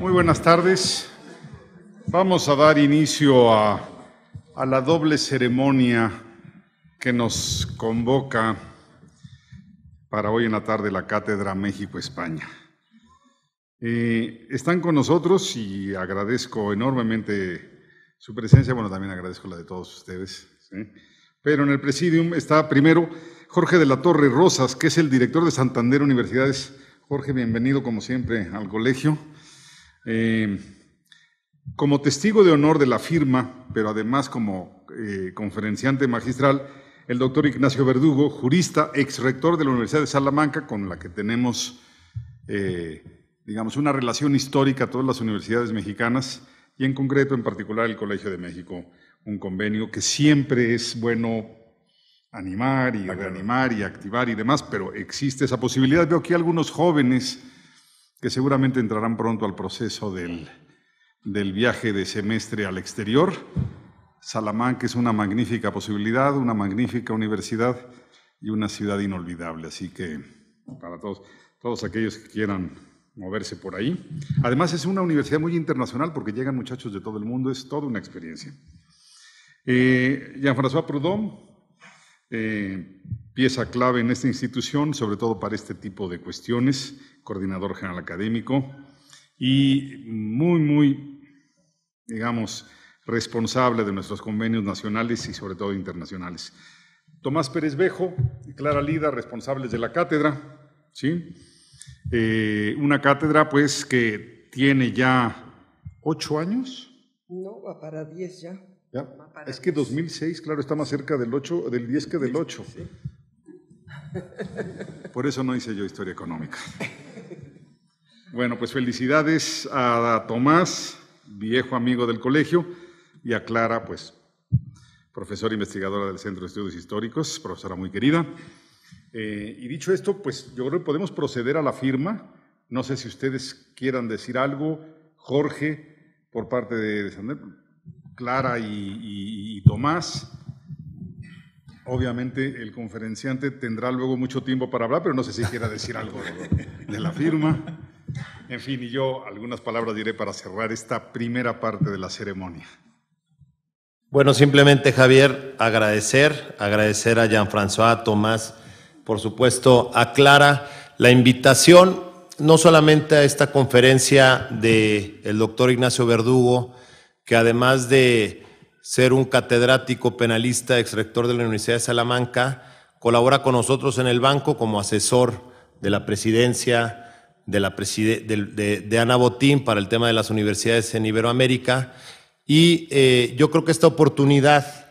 Muy buenas tardes. Vamos a dar inicio a, la doble ceremonia que nos convoca para hoy en la tarde la Cátedra México-España. Eh, están con nosotros y agradezco enormemente su presencia, bueno, también agradezco la de todos ustedes. Pero en el presidium está primero Jorge de la Torre Rosas, que es el director de Santander Universidades. Jorge, bienvenido como siempre al colegio. Eh, como testigo de honor de la firma, pero además como eh, conferenciante magistral, el doctor Ignacio Verdugo, jurista, ex rector de la Universidad de Salamanca, con la que tenemos, eh, digamos, una relación histórica a todas las universidades mexicanas y en concreto, en particular, el Colegio de México, un convenio que siempre es bueno animar y reanimar y activar y demás, pero existe esa posibilidad. Veo aquí algunos jóvenes que seguramente entrarán pronto al proceso del, del viaje de semestre al exterior. Salamanca es una magnífica posibilidad, una magnífica universidad y una ciudad inolvidable. Así que para todos, todos aquellos que quieran moverse por ahí. Además es una universidad muy internacional porque llegan muchachos de todo el mundo, es toda una experiencia. Eh, Jean-François Proudhon, eh, pieza clave en esta institución, sobre todo para este tipo de cuestiones, coordinador general académico, y muy, muy, digamos, responsable de nuestros convenios nacionales y sobre todo internacionales. Tomás Pérez Bejo y Clara Lida, responsables de la cátedra, ¿sí? Eh, una cátedra, pues, que tiene ya ocho años. No, va para diez ya. es que 2006, claro, está más cerca del ocho, del 10 que del ocho. Sí. Por eso no hice yo historia económica. Bueno, pues felicidades a Tomás, viejo amigo del colegio, y a Clara, pues profesora investigadora del Centro de Estudios Históricos, profesora muy querida. Eh, y dicho esto, pues yo creo que podemos proceder a la firma. No sé si ustedes quieran decir algo. Jorge, por parte de, de Clara y Tomás. Obviamente el conferenciante tendrá luego mucho tiempo para hablar, pero no sé si quiera decir algo de, la firma. En fin, y yo algunas palabras diré para cerrar esta primera parte de la ceremonia. Bueno, simplemente Javier, agradecer, agradecer a Jean-François, a Tomás, por supuesto a Clara, la invitación no solamente a esta conferencia del el doctor Ignacio Verdugo, que además de ser un catedrático penalista, exrector de la Universidad de Salamanca, colabora con nosotros en el banco como asesor de la presidencia de, Ana Botín para el tema de las universidades en Iberoamérica. Y eh, yo creo que esta oportunidad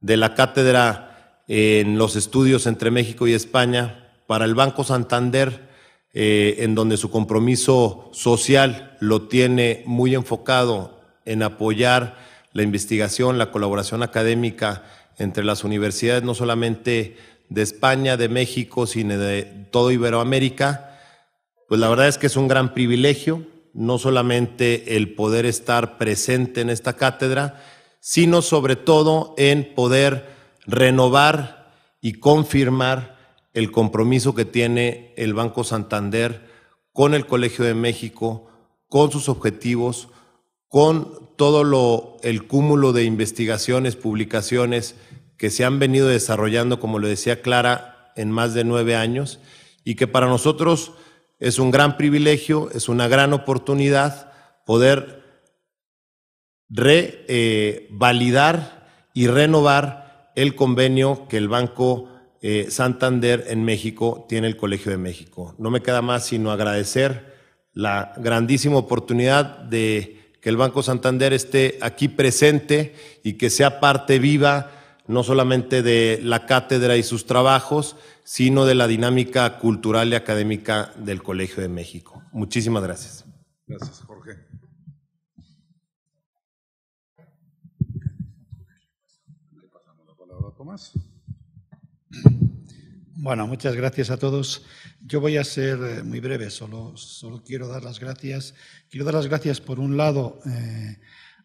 de la cátedra en los estudios entre México y España para el Banco Santander, eh, en donde su compromiso social lo tiene muy enfocado en apoyar la investigación, la colaboración académica entre las universidades, no solamente de España, de México, sino de todo Iberoamérica, pues la verdad es que es un gran privilegio, no solamente el poder estar presente en esta cátedra, sino sobre todo en poder renovar y confirmar el compromiso que tiene el Banco Santander con el Colegio de México, con sus objetivos, con todo lo, el cúmulo de investigaciones, publicaciones que se han venido desarrollando, como lo decía Clara, en más de nueve años, y que para nosotros es un gran privilegio, es una gran oportunidad poder revalidar eh, y renovar el convenio que el Banco eh, Santander en México tiene el Colegio de México. No me queda más sino agradecer la grandísima oportunidad de que el Banco Santander esté aquí presente y que sea parte viva no solamente de la cátedra y sus trabajos, sino de la dinámica cultural y académica del Colegio de México. Muchísimas gracias. Gracias, Jorge. Le pasamos la palabra a Tomás. Bueno, muchas gracias a todos. Yo voy a ser eh, muy breve, solo, solo quiero dar las gracias Quiero dar las gracias, por un lado, eh,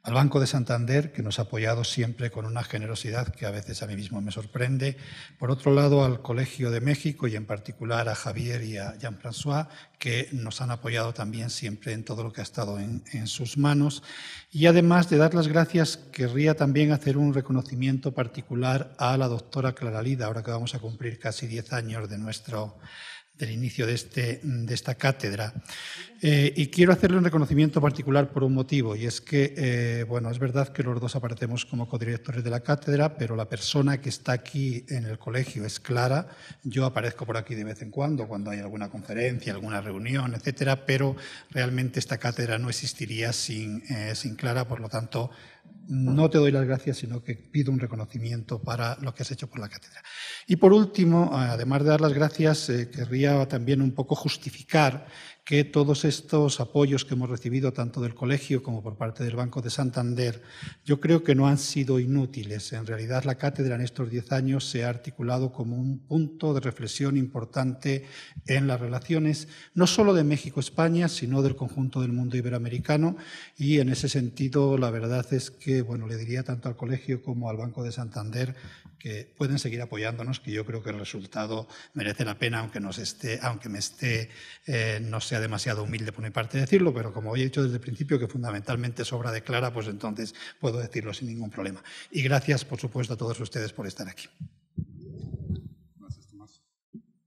al Banco de Santander, que nos ha apoyado siempre con una generosidad que a veces a mí mismo me sorprende. Por otro lado, al Colegio de México y en particular a Javier y a Jean-François, que nos han apoyado también siempre en todo lo que ha estado en, sus manos. Y además de dar las gracias, querría también hacer un reconocimiento particular a la doctora Clara Lida, ahora que vamos a cumplir casi 10 años de nuestro del inicio de, este, de esta cátedra. Eh, y quiero hacerle un reconocimiento particular por un motivo, y es que, eh, bueno, es verdad que los dos aparecemos como codirectores de la cátedra, pero la persona que está aquí en el colegio es Clara. Yo aparezco por aquí de vez en cuando, cuando hay alguna conferencia, alguna reunión, etcétera, pero realmente esta cátedra no existiría sin, eh, sin Clara, por lo tanto, no te doy las gracias, sino que pido un reconocimiento para lo que has hecho por la cátedra. Y por último, además de dar las gracias, eh, querría también un poco justificar que todos estos apoyos que hemos recibido tanto del colegio como por parte del Banco de Santander, yo creo que no han sido inútiles. En realidad la cátedra en estos diez años se ha articulado como un punto de reflexión importante en las relaciones no solo de México-España, sino del conjunto del mundo iberoamericano y en ese sentido la verdad es que, bueno, le diría tanto al colegio como al Banco de Santander que pueden seguir apoyándonos, que yo creo que el resultado merece la pena, aunque, nos esté, aunque me esté, eh, no sea demasiado humilde por mi parte decirlo, pero como he dicho desde el principio que fundamentalmente es obra de Clara, pues entonces puedo decirlo sin ningún problema. Y gracias, por supuesto, a todos ustedes por estar aquí.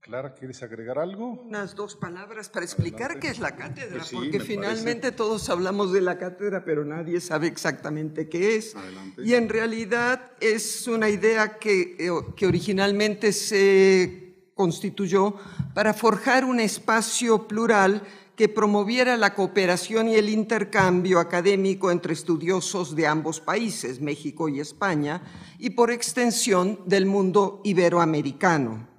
Clara, ¿quieres agregar algo? Unas dos palabras para explicar qué es la cátedra, porque finalmente todos hablamos de la cátedra, pero nadie sabe exactamente qué es. Y en realidad es una idea eh, que originalmente se constituyó para forjar un espacio plural que promoviera la cooperación y el intercambio académico entre estudiosos de ambos países, México y España, y por extensión del mundo iberoamericano.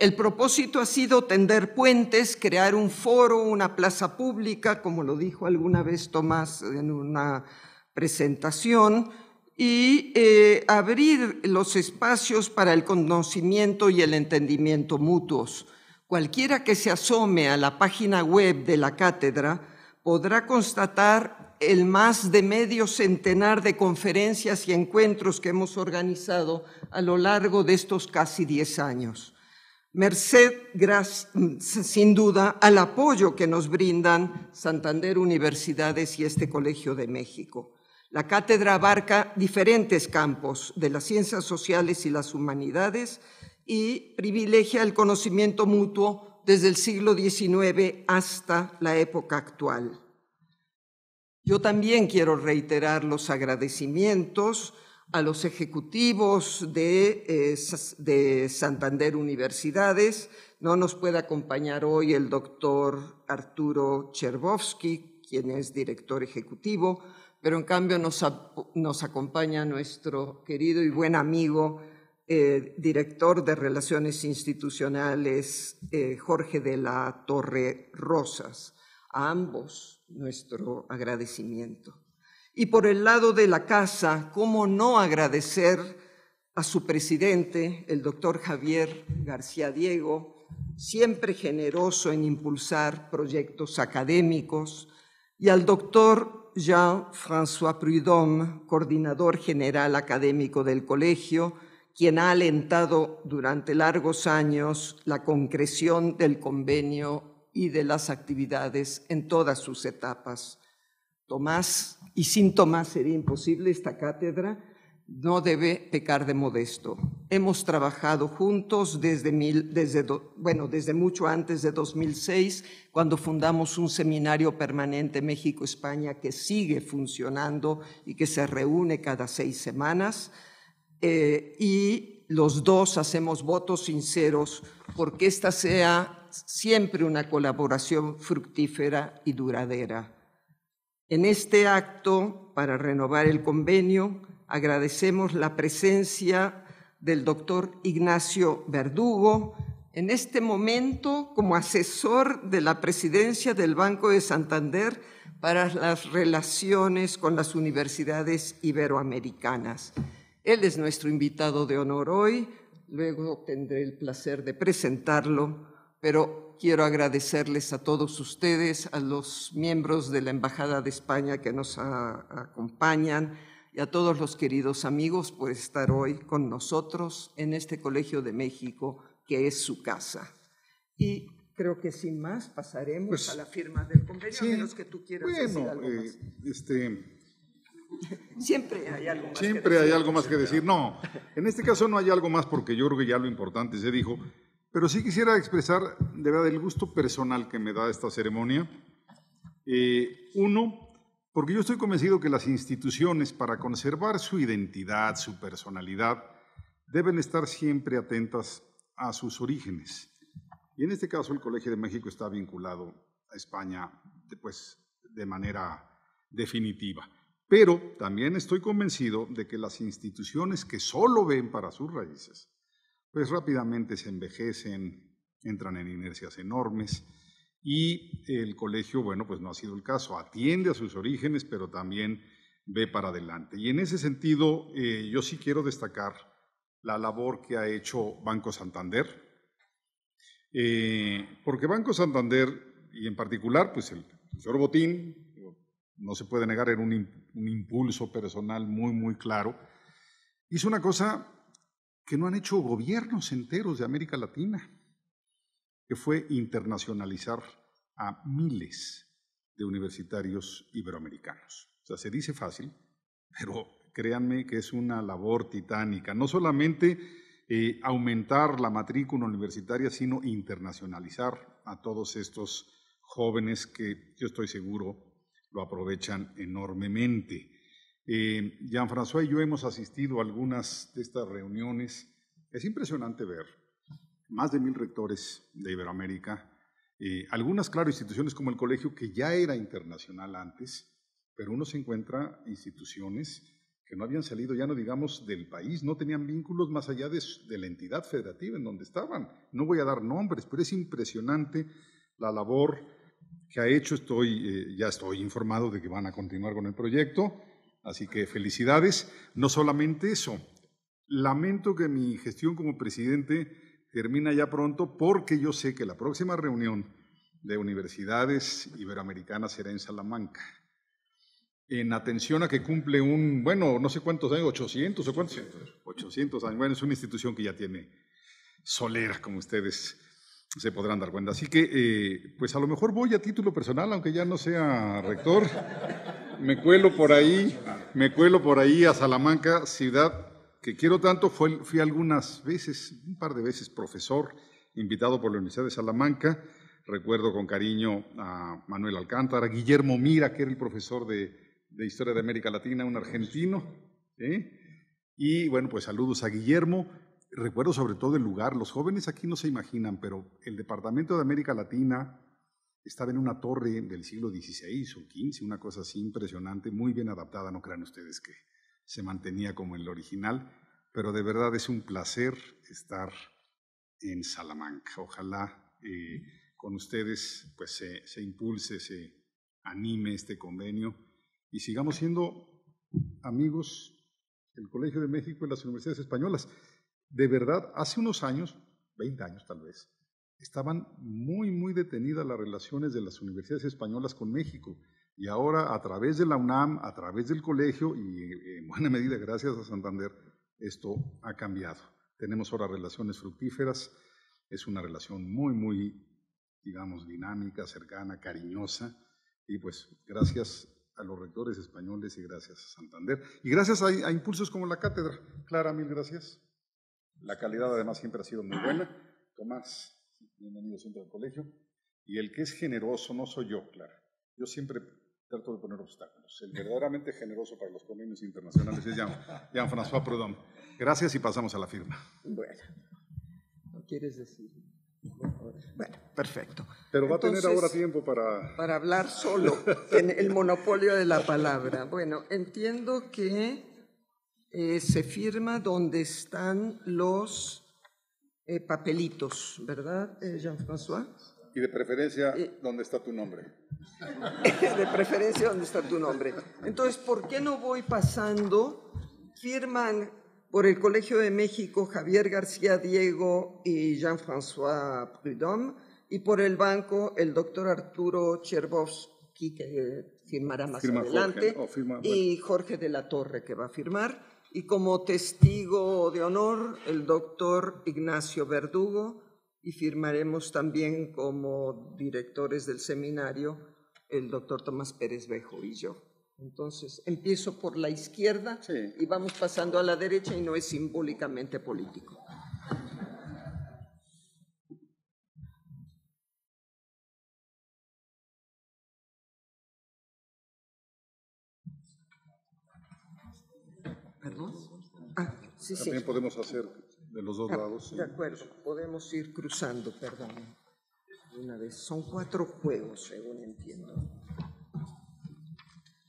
El propósito ha sido tender puentes, crear un foro, una plaza pública, como lo dijo alguna vez Tomás en una presentación, y eh, abrir los espacios para el conocimiento y el entendimiento mutuos. Cualquiera que se asome a la página web de la cátedra podrá constatar el más de medio centenar de conferencias y encuentros que hemos organizado a lo largo de estos casi diez años. Merced, mm, sin duda, al apoyo que nos brindan Santander Universidades y este Colegio de México. La cátedra abarca diferentes campos de las ciencias sociales y las humanidades y privilegia el conocimiento mutuo desde el siglo XIX hasta la época actual. Yo también quiero reiterar los agradecimientos a los ejecutivos eh, de, Santander Universidades. No nos puede acompañar hoy el doctor Arturo Cherbovsky, quien es director ejecutivo, pero en cambio nos, acompaña nuestro querido y buen amigo, eh, director de Relaciones Institucionales, eh, Jorge de la Torre Rosas. A ambos nuestro agradecimiento. Y por el lado de la casa, ¿cómo no agradecer a su presidente, el doctor Javier García Diego, siempre generoso en impulsar proyectos académicos, y al doctor Jean-François Prudhomme, coordinador general académico del colegio, quien ha alentado durante largos años la concreción del convenio y de las actividades en todas sus etapas. Tomás y sin Tomás sería imposible esta cátedra, no debe pecar de modesto. Hemos trabajado juntos desde, mucho antes de 2006, cuando fundamos un seminario permanente México-España que sigue funcionando y que se reúne cada seis semanas. Eh, y los dos hacemos votos sinceros porque esta sea siempre una colaboración fructífera y duradera. En este acto, para renovar el convenio, agradecemos la presencia del doctor Ignacio Verdugo, en este momento como asesor de la presidencia del Banco de Santander para las relaciones con las universidades iberoamericanas. Él es nuestro invitado de honor hoy, luego tendré el placer de presentarlo, pero quiero agradecerles a todos ustedes, a los miembros de la Embajada de España que nos acompañan y a todos los queridos amigos por estar hoy con nosotros en este Colegio de México que es su casa. Y creo que sin más pasaremos pues, a la firma del convenio, menos que tú quieras bueno, decir eh, este... Siempre hay algo más. Siempre que decir. hay algo más que decir. No, en este caso no hay algo más porque yo creo que ya lo importante se dijo. Pero sí quisiera expresar de verdad el gusto personal que me da esta ceremonia. Eh, uno, porque yo estoy convencido que las instituciones, para conservar su identidad, su personalidad, deben estar siempre atentas a sus orígenes. Y en este caso el Colegio de México está vinculado a España pues, de manera definitiva. Pero también estoy convencido de que las instituciones que solo ven para sus raíces pues rápidamente se envejecen, entran en inercias enormes y el colegio, bueno, pues no ha sido el caso, atiende a sus orígenes, pero también ve para adelante. Y en ese sentido, eh, yo sí quiero destacar la labor que ha hecho Banco Santander, eh, porque Banco Santander, y en particular, pues el, señor Botín, no se puede negar, era un, un impulso personal muy, muy claro, hizo una cosa que no han hecho gobiernos enteros de América Latina, que fue internacionalizar a miles de universitarios iberoamericanos. O sea, se dice fácil, pero créanme que es una labor titánica. No solamente eh, aumentar la matrícula universitaria, sino internacionalizar a todos estos jóvenes que yo estoy seguro lo aprovechan enormemente. Eh, Jean-François y yo hemos asistido a algunas de estas reuniones. Es impresionante ver más de mil rectores de Iberoamérica, eh, algunas, claro, instituciones como el colegio, que ya era internacional antes, pero uno se encuentra instituciones que no habían salido, ya no digamos, del país, no tenían vínculos más allá de, la entidad federativa en donde estaban. No voy a dar nombres, pero es impresionante la labor que ha hecho. Eh, ya estoy informado de que van a continuar con el proyecto Así que felicidades. No solamente eso, lamento que mi gestión como presidente termina ya pronto porque yo sé que la próxima reunión de universidades iberoamericanas será en Salamanca. En atención a que cumple un, bueno, no sé cuántos años, 800 o cuántos, 800 años. Bueno, es una institución que ya tiene soleras como ustedes se podrán dar cuenta. Así que, eh, pues a lo mejor voy a título personal, aunque ya no sea rector. Me cuelo por ahí, me cuelo por ahí a Salamanca, ciudad que quiero tanto. Fui, algunas veces, un par de veces profesor, invitado por la Universidad de Salamanca. Recuerdo con cariño a Manuel Alcántara, Guillermo Mira, que era el profesor de, Historia de América Latina, un argentino. Y bueno, pues saludos a Guillermo recuerdo sobre todo el lugar, los jóvenes aquí no se imaginan, pero el Departamento de América Latina estaba en una torre del siglo XVI o XV, una cosa así impresionante, muy bien adaptada, no crean ustedes que se mantenía como el original, pero de verdad es un placer estar en Salamanca. Ojalá eh, con ustedes pues, se, impulse, se anime este convenio y sigamos siendo amigos el Colegio de México y las universidades españolas de verdad, hace unos años, 20 años tal vez, estaban muy, muy detenidas las relaciones de las universidades españolas con México. Y ahora, a través de la UNAM, a través del colegio y en buena medida gracias a Santander, esto ha cambiado. Tenemos ahora relaciones fructíferas, es una relación muy, muy, digamos, dinámica, cercana, cariñosa. Y pues gracias a los rectores españoles y gracias a Santander. Y gracias a, a impulsos como la cátedra. Clara, mil gracias. La calidad además siempre ha sido muy buena. Tomás, bienvenido siempre al colegio. Y el que es generoso no soy yo, claro. Yo siempre trato de poner obstáculos. El verdaderamente generoso para los convenios internacionales es Jean-François Proudhon. Gracias y pasamos a la firma. Bueno, ¿no quieres decir? Bueno, perfecto. Pero va a tener ahora tiempo para... Para hablar solo, en el monopolio de la palabra. Bueno, entiendo que eh, se firma donde están los eh, papelitos, ¿verdad, eh, Jean-François? Y de preferencia, donde está tu nombre? de preferencia, donde está tu nombre? Entonces, ¿por qué no voy pasando? Firman por el Colegio de México Javier García Diego y Jean-François Prudhomme, y por el banco el doctor Arturo Cherbovsky que firmará más adelante, y Jorge de la Torre, que va a firmar y como testigo de honor el doctor Ignacio Verdugo y firmaremos también como directores del seminario el doctor Tomás Pérez Bejo y yo. Entonces, empiezo por la izquierda y vamos pasando a la derecha y no es simbólicamente político. ¿Perdón? Ah, También podemos hacer de los dos ah, lados. De acuerdo, podemos ir cruzando, perdón. Una vez, son cuatro juegos, según entiendo.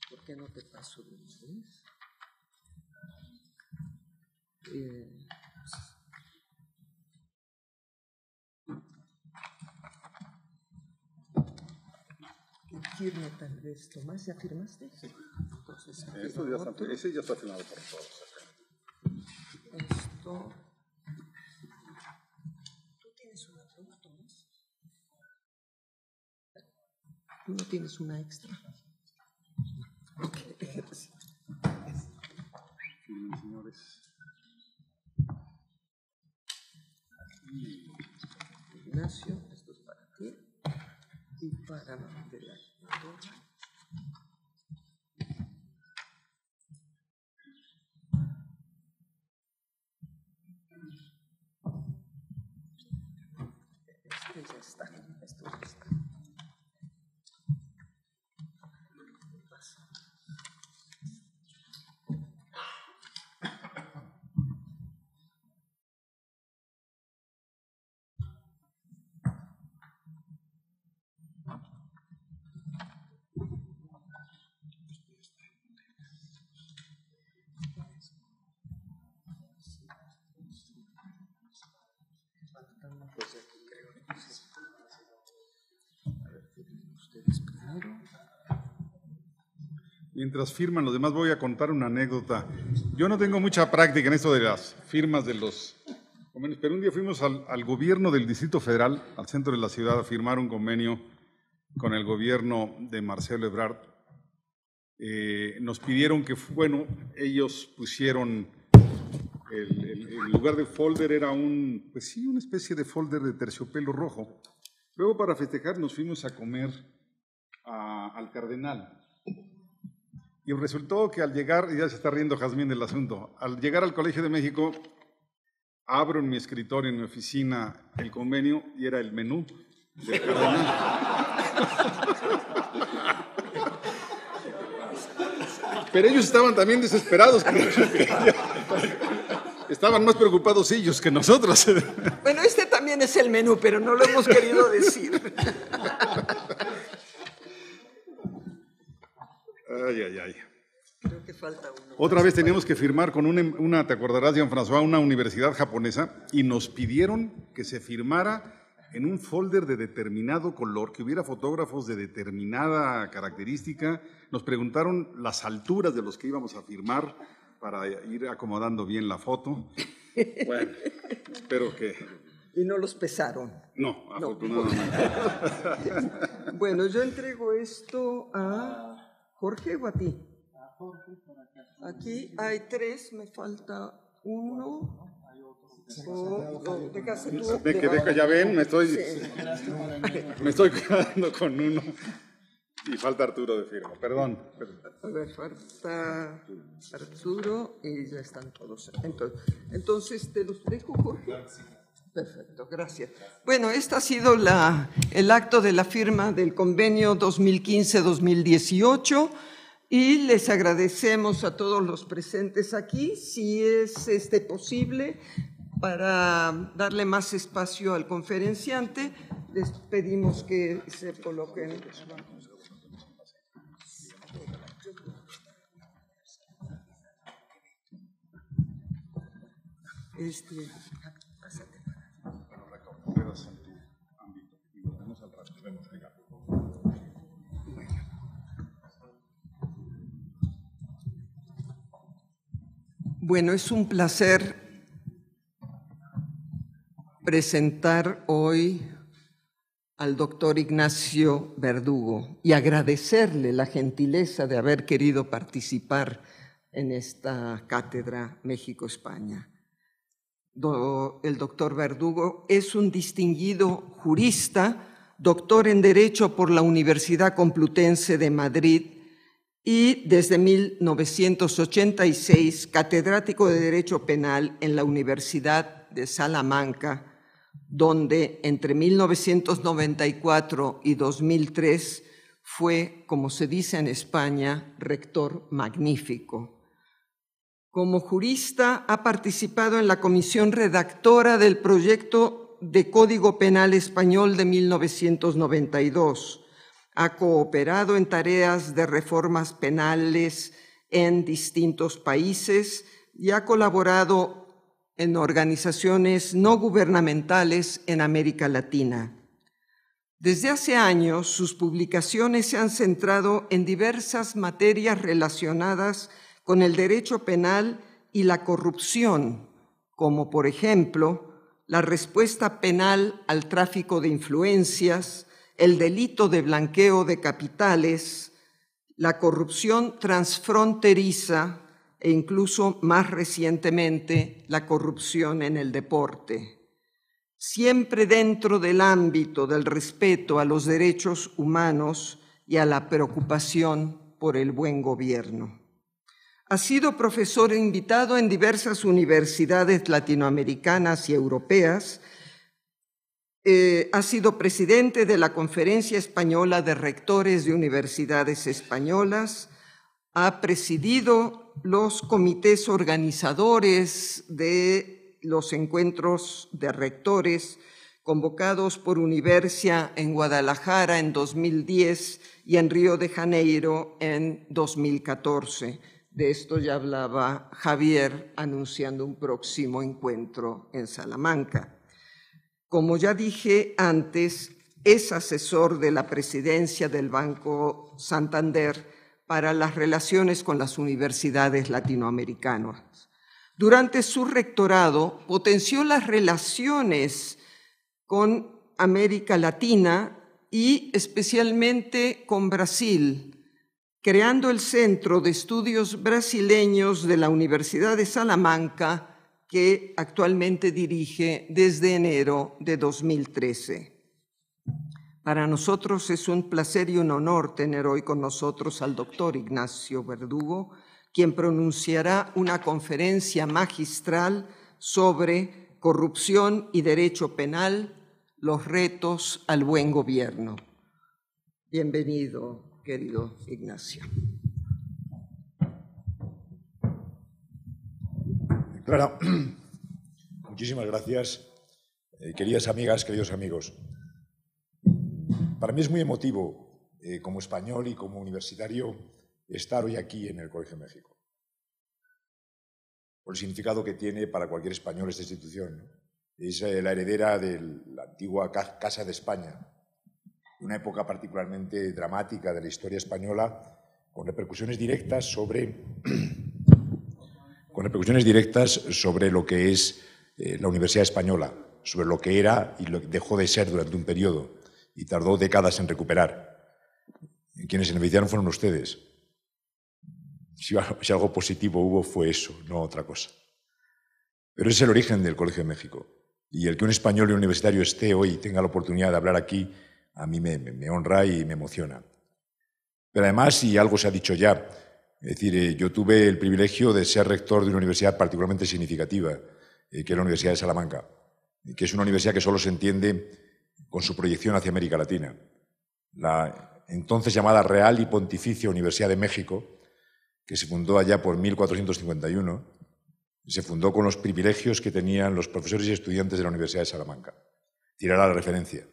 ¿Por qué no te paso de una vez? Eh, tal vez, Tomás, ¿ya firmaste? Sí entonces. Esto ya está, ese ya está firmado por todos. Acá. Esto. ¿Tú tienes una pluma, Tomás? ¿Tú no tienes una extra? Bien, señores. Ignacio, esto es para ti y para la Mientras firman los demás, voy a contar una anécdota. Yo no tengo mucha práctica en esto de las firmas de los convenios, pero un día fuimos al, gobierno del Distrito Federal, al centro de la ciudad, a firmar un convenio con el gobierno de Marcelo Ebrard. Eh, nos pidieron que, bueno, ellos pusieron el, lugar de folder era un, pues sí, una especie de folder de terciopelo rojo. Luego para festejar nos fuimos a comer al cardenal. Y resultó que al llegar, y ya se está riendo Jazmín del asunto, al llegar al Colegio de México, abro en mi escritorio, en mi oficina, el convenio y era el menú del cardenal. Pero ellos estaban también desesperados. Estaban más preocupados ellos que nosotros. Bueno, este también es el menú, pero no lo hemos querido decir. Ay, ay, ay. Creo que falta uno. Otra vez teníamos que firmar con una, te acordarás, Jean-François, una universidad japonesa, y nos pidieron que se firmara en un folder de determinado color, que hubiera fotógrafos de determinada característica. Nos preguntaron las alturas de los que íbamos a firmar para ir acomodando bien la foto. Bueno, espero que... Y no los pesaron. No, afortunadamente. bueno, yo entrego esto a... Jorge o a ti? A Jorge. Aquí hay tres, me falta uno. que deja, ya ven, me estoy, me estoy quedando con uno. Y falta Arturo de firma, perdón. A ver, falta Arturo y ya están todos. Entonces, entonces te los dejo, Jorge. Perfecto, gracias. Bueno, este ha sido la, el acto de la firma del convenio 2015-2018 y les agradecemos a todos los presentes aquí, si es este, posible, para darle más espacio al conferenciante, les pedimos que se coloquen. Este, Bueno, es un placer presentar hoy al doctor Ignacio Verdugo y agradecerle la gentileza de haber querido participar en esta cátedra México-España. El doctor Verdugo es un distinguido jurista, doctor en Derecho por la Universidad Complutense de Madrid, y desde 1986 catedrático de Derecho Penal en la Universidad de Salamanca, donde entre 1994 y 2003 fue, como se dice en España, rector magnífico. Como jurista ha participado en la comisión redactora del proyecto de Código Penal Español de 1992 ha cooperado en tareas de reformas penales en distintos países y ha colaborado en organizaciones no gubernamentales en América Latina. Desde hace años, sus publicaciones se han centrado en diversas materias relacionadas con el derecho penal y la corrupción, como por ejemplo la respuesta penal al tráfico de influencias, el delito de blanqueo de capitales, la corrupción transfronteriza e incluso más recientemente la corrupción en el deporte, siempre dentro del ámbito del respeto a los derechos humanos y a la preocupación por el buen gobierno. Ha sido profesor invitado en diversas universidades latinoamericanas y europeas, eh, ha sido presidente de la Conferencia Española de Rectores de Universidades Españolas, ha presidido los comités organizadores de los encuentros de rectores convocados por Universia en Guadalajara en 2010 y en Río de Janeiro en 2014. De esto ya hablaba Javier anunciando un próximo encuentro en Salamanca. Como ya dije antes, es asesor de la presidencia del Banco Santander para las relaciones con las universidades latinoamericanas. Durante su rectorado potenció las relaciones con América Latina y especialmente con Brasil, creando el Centro de Estudios Brasileños de la Universidad de Salamanca, que actualmente dirige desde enero de 2013. Para nosotros es un placer y un honor tener hoy con nosotros al doctor Ignacio Verdugo, quien pronunciará una conferencia magistral sobre corrupción y derecho penal, los retos al buen gobierno. Bienvenido, querido Ignacio. Clara, muchísimas gracias. Eh, queridas amigas, queridos amigos, para mí es muy emotivo, eh, como español y como universitario, estar hoy aquí en el Colegio de México. Por el significado que tiene para cualquier español esta institución. Es eh, la heredera de la antigua Casa de España, una época particularmente dramática de la historia española, con repercusiones directas sobre con repercusiones directas sobre lo que es eh, la Universidad Española, sobre lo que era y lo que dejó de ser durante un periodo y tardó décadas en recuperar. Quienes se beneficiaron fueron ustedes. Si, algo positivo hubo fue eso, no otra cosa. Pero es el origen del Colegio de México. Y el que un español y un universitario esté hoy y tenga la oportunidad de hablar aquí, a mí me, me honra y me emociona. Pero además, y algo se ha dicho ya, es decir, eh, yo tuve el privilegio de ser rector de una universidad particularmente significativa, eh, que es la Universidad de Salamanca, que es una universidad que solo se entiende con su proyección hacia América Latina. La entonces llamada Real y Pontificia Universidad de México, que se fundó allá por 1451, se fundó con los privilegios que tenían los profesores y estudiantes de la Universidad de Salamanca. Tirar a la referencia.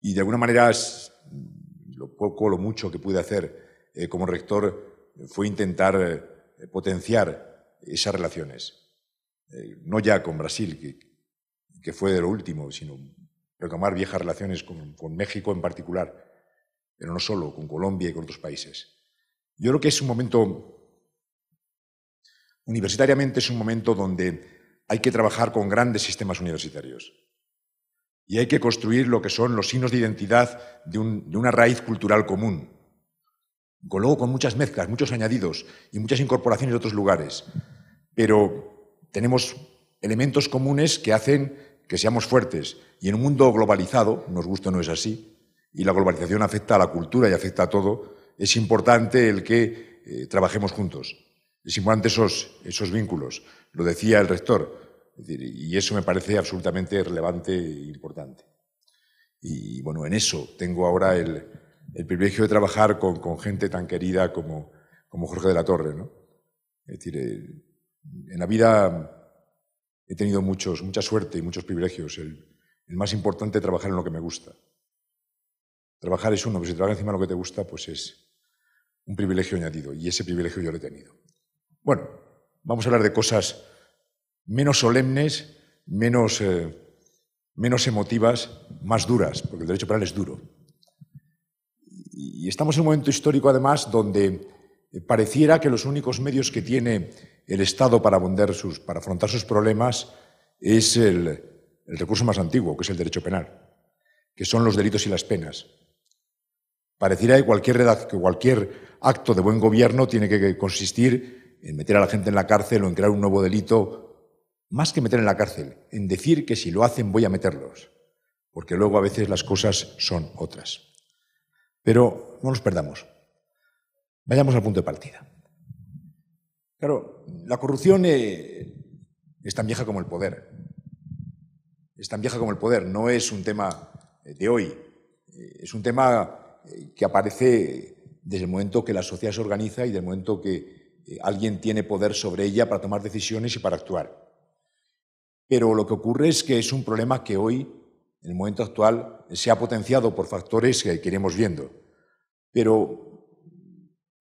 Y de alguna manera, lo poco, lo mucho que pude hacer eh, como rector eh, fue intentar eh, potenciar esas relaciones, no ya con Brasil, que, fue de lo último, sino reclamar viejas relaciones con, México en particular, pero no solo, con Colombia y con otros países. Yo creo que es un momento, universitariamente es un momento donde hay que trabajar con grandes sistemas universitarios y hay que construir lo que son los signos de identidad de una raíz cultural común con, luego con muchas mezclas, muchos añadidos y muchas incorporaciones de otros lugares. Pero tenemos elementos comunes que hacen que seamos fuertes. Y en un mundo globalizado, nos gusta o no es así, y la globalización afecta a la cultura y afecta a todo, es importante el que eh, trabajemos juntos. Es importante esos, esos vínculos. Lo decía el rector. y eso me parece absolutamente relevante e importante. Y bueno, en eso tengo ahora el, el privilegio de trabajar con, gente tan querida como, Jorge de la Torre. ¿no? Es decir, eh, en la vida he tenido muchos, mucha suerte y muchos privilegios. El, más importante es trabajar en lo que me gusta. Trabajar es uno, pero si trabajas encima de lo que te gusta, pues es un privilegio añadido, y ese privilegio yo lo he tenido. Bueno, vamos a hablar de cosas menos solemnes, menos eh, emotivas, más duras, porque el derecho penal es duro. Y estamos en un momento histórico, además, donde eh, pareciera que los únicos medios que tiene el Estado para, sus, para afrontar sus problemas es el, recurso más antiguo, que es el derecho penal, que son los delitos y las penas. Pareciera que cualquier, que cualquier acto de buen gobierno tiene que consistir en meter a la gente en la cárcel o en crear un nuevo delito, más que meter en la cárcel, en decir que si lo hacen voy a meterlos, porque luego a veces las cosas son otras. Pero no nos perdamos. Vayamos al punto de partida. Claro, la corrupción eh, es tan vieja como el poder. Es tan vieja como el poder. No es un tema eh, de hoy. Eh, es un tema que aparece desde el momento que la sociedad se organiza y desde el momento que alguien tiene poder sobre ella para tomar decisiones y para actuar. Pero lo que ocurre es que es un problema que hoy en el momento actual se ha potenciado por factores que iremos viendo, pero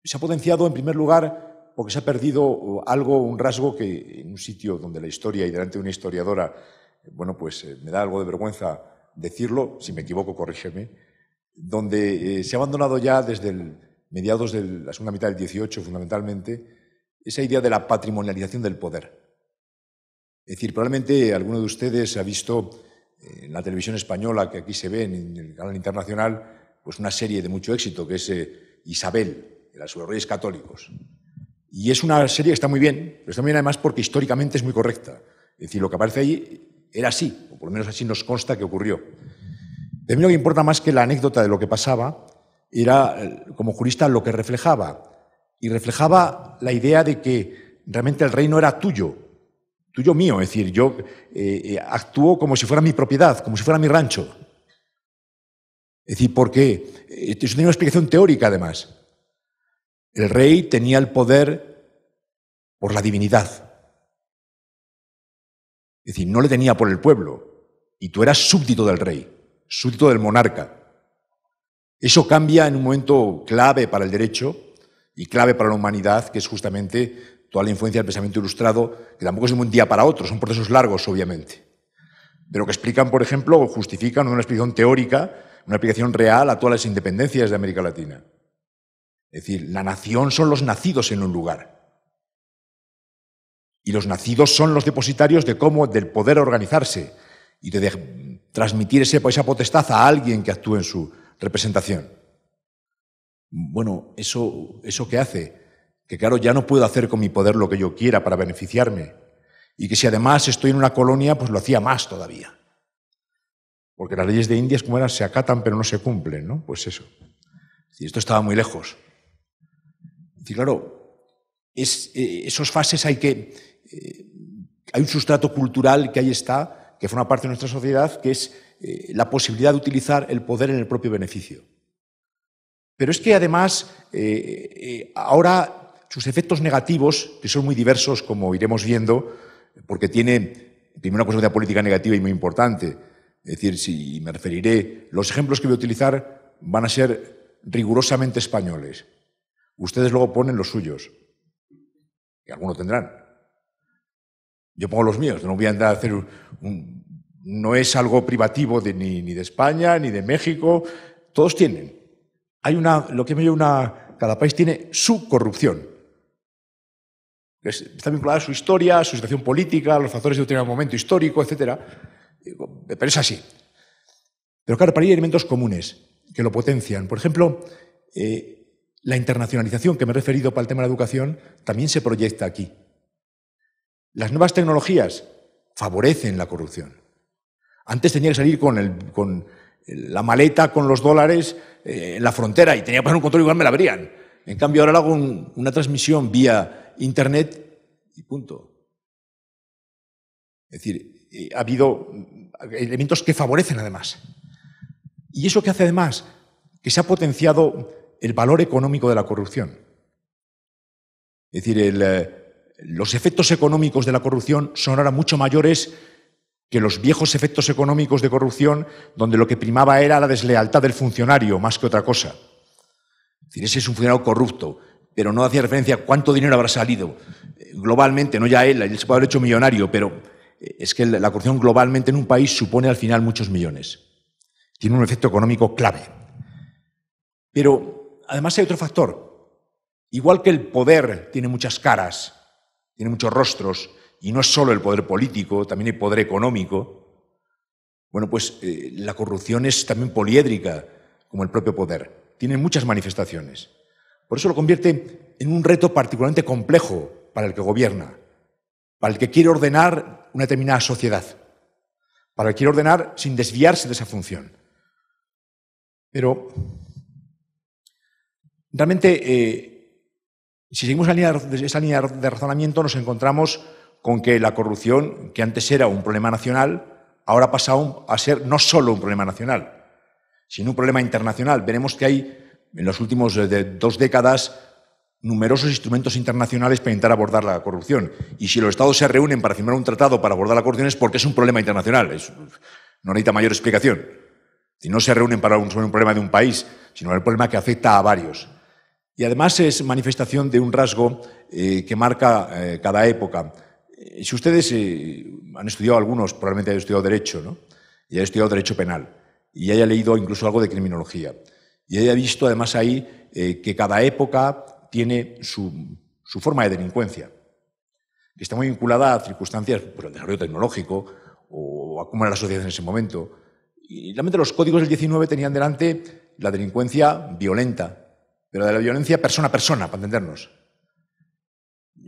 se ha potenciado en primer lugar porque se ha perdido eh, algo, un rasgo que en un sitio donde la historia y delante de una historiadora, eh, bueno, pues eh, me da algo de vergüenza decirlo, si me equivoco, corrígeme, donde se ha abandonado ya desde mediados de la segunda mitad del 18, fundamentalmente, esa idea de la patrimonialización del poder. Es decir, probablemente alguno de ustedes ha visto en la televisión española, que aquí se ve en el canal internacional, pues una serie de mucho éxito, que es eh, Isabel, de los reyes católicos. Y es una serie que está muy bien, pero está muy bien además porque históricamente es muy correcta. Es decir, lo que aparece ahí era así, o por lo menos así nos consta que ocurrió. De mí lo que importa más que la anécdota de lo que pasaba era, eh, como jurista, lo que reflejaba. Y reflejaba la idea de que realmente el reino era tuyo, tuyo mío, es decir, yo actuó eh, eh, actúo como si fuera mi propiedad, como si fuera mi rancho. Es decir, qué? Eh, Eso tiene una explicación teórica además. El rey tenía el poder por la divinidad. Es decir, no le tenía por el pueblo. Y tú eras súbdito del rey, súbdito del monarca. Eso cambia en un momento clave para el derecho y clave para la humanidad, que es justamente toda la influencia del pensamiento ilustrado, que tampoco es un día para otro, son procesos largos, obviamente. Pero que explican, por ejemplo, o justifican una explicación teórica, una explicación real a todas las independencias de América Latina. Es decir, la nación son los nacidos en un lugar. Y los nacidos son los depositarios de cómo, del poder organizarse y de, transmitir ese, esa potestad a alguien que actúe en su representación. Bueno, ¿eso, eso qué hace? que claro, ya no puedo hacer con mi poder lo que yo quiera para beneficiarme, y que si además estoy en una colonia, pues lo hacía más todavía. Porque las leyes de Indias como eran, se acatan pero no se cumplen, ¿no? Pues eso. Y esto estaba muy lejos. Y claro, eh, esos fases hay que... Eh, hay un sustrato cultural que ahí está, que forma parte de nuestra sociedad, que es eh, la posibilidad de utilizar el poder en el propio beneficio. Pero es que además ahora sus efectos negativos, que son muy diversos, como iremos viendo, porque tiene, primero una consecuencia política negativa y muy importante. Es decir, si me referiré, los ejemplos que voy a utilizar van a ser rigurosamente españoles. Ustedes luego ponen los suyos, y algunos tendrán. Yo pongo los míos, no voy a andar a hacer un, no es algo privativo de, ni, de España, ni de México, todos tienen. Hay una, lo que me dio una, cada país tiene su corrupción. Está vinculada a su historia, a su situación política, a los factores de determinado momento histórico, etc. Pero es así. Pero claro, para hay elementos comunes que lo potencian. Por ejemplo, eh, la internacionalización que me he referido para el tema de la educación también se proyecta aquí. Las nuevas tecnologías favorecen la corrupción. Antes tenía que salir con, la maleta, con los dólares eh, en la frontera y tenía que pasar un control igual me la abrían. En cambio, ahora hago una transmisión vía Internet y punto. Es decir, eh, ha habido elementos que favorecen además. ¿Y eso que hace además? Que se ha potenciado el valor económico de la corrupción. Es decir, eh, los efectos económicos de la corrupción son ahora mucho mayores que los viejos efectos económicos de corrupción, donde lo que primaba era la deslealtad del funcionario más que otra cosa. Ese es un funcionario corrupto, pero no hacía referencia a cuánto dinero habrá salido eh, globalmente, no ya él, él se puede haber hecho millonario, pero eh, es que la corrupción globalmente en un país supone al final muchos millones. Tiene un efecto económico clave. Pero además hay otro factor. Igual que el poder tiene muchas caras, tiene muchos rostros, y no es solo el poder político, también hay poder económico, bueno, pues eh, la corrupción es también poliédrica, como el propio poder tiene muchas manifestaciones. Por eso lo convierte en un reto particularmente complejo para el que gobierna, para el que quiere ordenar una determinada sociedad, para el que quiere ordenar sin desviarse de esa función. Pero realmente, eh, si seguimos esa línea, de, esa línea de razonamiento, nos encontramos con que la corrupción, que antes era un problema nacional, ahora ha pasado a ser no solo un problema nacional, sino un problema internacional. Veremos que hay, en las últimas eh, dos décadas, numerosos instrumentos internacionales para intentar abordar la corrupción. Y si los Estados se reúnen para firmar un tratado para abordar la corrupción es porque es un problema internacional. no necesita mayor explicación. Si no se reúnen para un, un problema de un país, sino el problema que afecta a varios. Y además es manifestación de un rasgo eh, que marca eh, cada época. si ustedes han estudiado algunos, probablemente hayan estudiado Derecho, ¿no? Y han estudiado Derecho Penal y haya leído incluso algo de criminología. Y haya visto además ahí eh, que cada época tiene su, forma de delincuencia, que está muy vinculada a circunstancias, por pues, el desarrollo tecnológico o a cómo era la sociedad en ese momento. Y realmente los códigos del 19 tenían delante la delincuencia violenta, pero de la violencia persona a persona, para entendernos.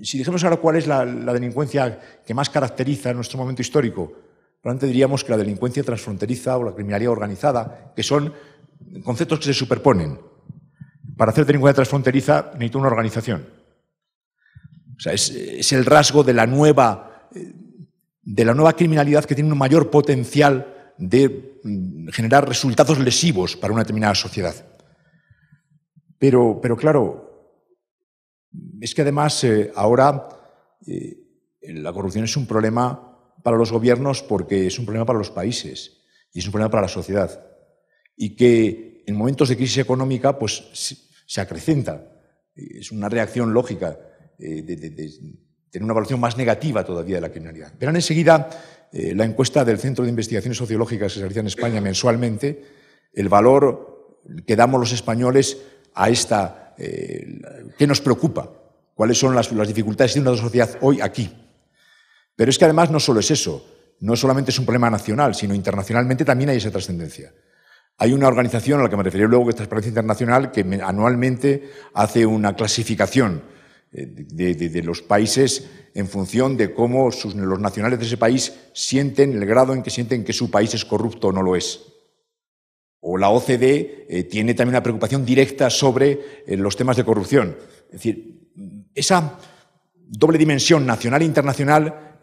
Si dijéramos ahora cuál es la, la delincuencia que más caracteriza nuestro momento histórico, Probablemente diríamos que la delincuencia transfronteriza o la criminalidad organizada, que son conceptos que se superponen. Para hacer delincuencia transfronteriza necesita una organización. O sea, es, el rasgo eh, de la nueva criminalidad que tiene un mayor potencial de mm, generar resultados lesivos para una determinada sociedad. Pero, claro, es que además eh, ahora eh, la corrupción es un problema para los gobiernos porque es un problema para los países y es un problema para la sociedad. Y que en momentos de crisis económica pues, se acrecenta. Es una reacción lógica eh, de, tener una evaluación más negativa todavía de la criminalidad. Verán enseguida eh, la encuesta del Centro de Investigaciones Sociológicas que se realiza en España mensualmente, el valor que damos los españoles a esta, eh, qué nos preocupa, cuáles son las, dificultades de una sociedad hoy aquí. Pero es que además no solo es eso, no solamente es un problema nacional, sino internacionalmente también hay esa trascendencia. Hay una organización a la que me referiré luego, que es Transparencia Internacional, que anualmente hace una clasificación eh, de, los países en función de cómo los nacionales de ese país sienten el grado en que sienten que su país es corrupto o no lo es. O la OCDE eh, tiene también una preocupación directa sobre eh, los temas de corrupción. Es decir, esa doble dimensión nacional e internacional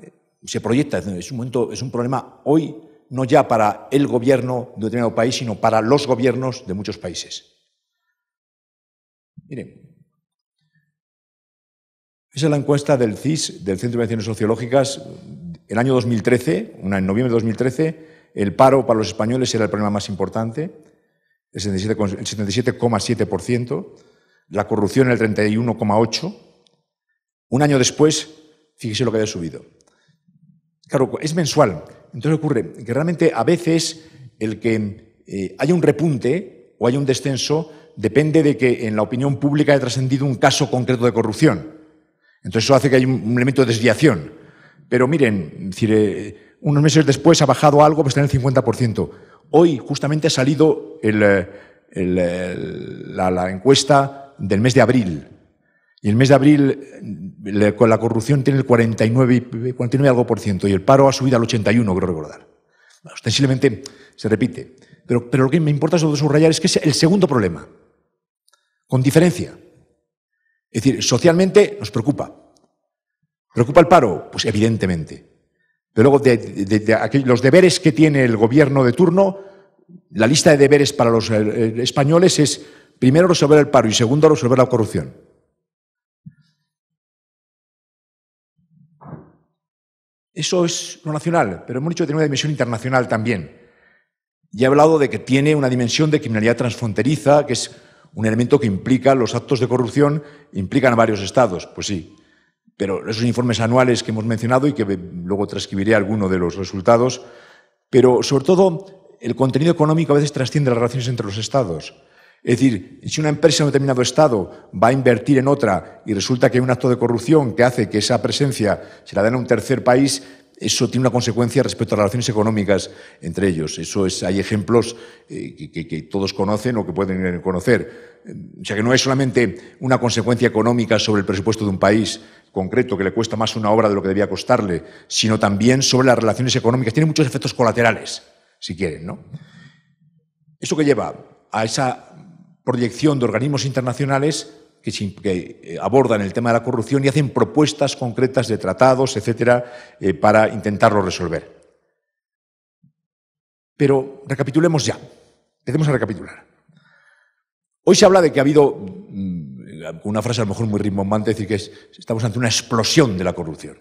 se proyecta. Es un, momento, es un problema hoy, no ya para el gobierno de un determinado país, sino para los gobiernos de muchos países. Miren, esa es la encuesta del CIS, del Centro de Investigaciones Sociológicas, el año 2013, en noviembre de 2013, el paro para los españoles era el problema más importante, el 77,7%, la corrupción el 31,8%. Un año después, fíjese lo que había subido es mensual. Entonces ocurre que realmente a veces el que eh, haya un repunte o haya un descenso depende de que en la opinión pública haya trascendido un caso concreto de corrupción. Entonces eso hace que haya un elemento de desviación. Pero miren, eh, unos meses después ha bajado algo, pues está en el 50%. Hoy justamente ha salido eh, la encuesta del mes de abril y el mes de abril la, la corrupción tiene el 49, 49 algo por ciento y el paro ha subido al 81, creo recordar. ostensiblemente se repite. Pero, lo que me importa sobre subrayar es que es el segundo problema, con diferencia. Es decir, socialmente nos preocupa. ¿Preocupa el paro? Pues evidentemente. Pero luego, de, los deberes que tiene el gobierno de turno, la lista de deberes para los eh, españoles es, primero, resolver el paro y, segundo, resolver la corrupción. Eso es lo nacional, pero hemos dicho que tiene una dimensión internacional también. Ya he hablado de que tiene una dimensión de criminalidad transfronteriza, que es un elemento que implica los actos de corrupción, implican a varios estados, pues sí. Pero esos informes anuales que hemos mencionado y que luego transcribiré alguno de los resultados, pero sobre todo el contenido económico a veces trasciende las relaciones entre los estados. Es decir, si una empresa en un determinado estado va a invertir en otra y resulta que hay un acto de corrupción que hace que esa presencia se la den a un tercer país, eso tiene una consecuencia respecto a las relaciones económicas entre ellos. Eso es, hay ejemplos eh, que, todos conocen o que pueden eh, conocer. O sea que no es solamente una consecuencia económica sobre el presupuesto de un país concreto que le cuesta más una obra de lo que debía costarle, sino también sobre las relaciones económicas. Tiene muchos efectos colaterales, si quieren, ¿no? Eso que lleva a esa proyección de organismos internacionales que, eh, abordan el tema de la corrupción y hacen propuestas concretas de tratados, etcétera, eh, para intentarlo resolver. Pero recapitulemos ya. Empecemos a recapitular. Hoy se habla de que ha habido, mm, una frase a lo mejor muy rimbombante, decir que estamos ante una explosión de la corrupción.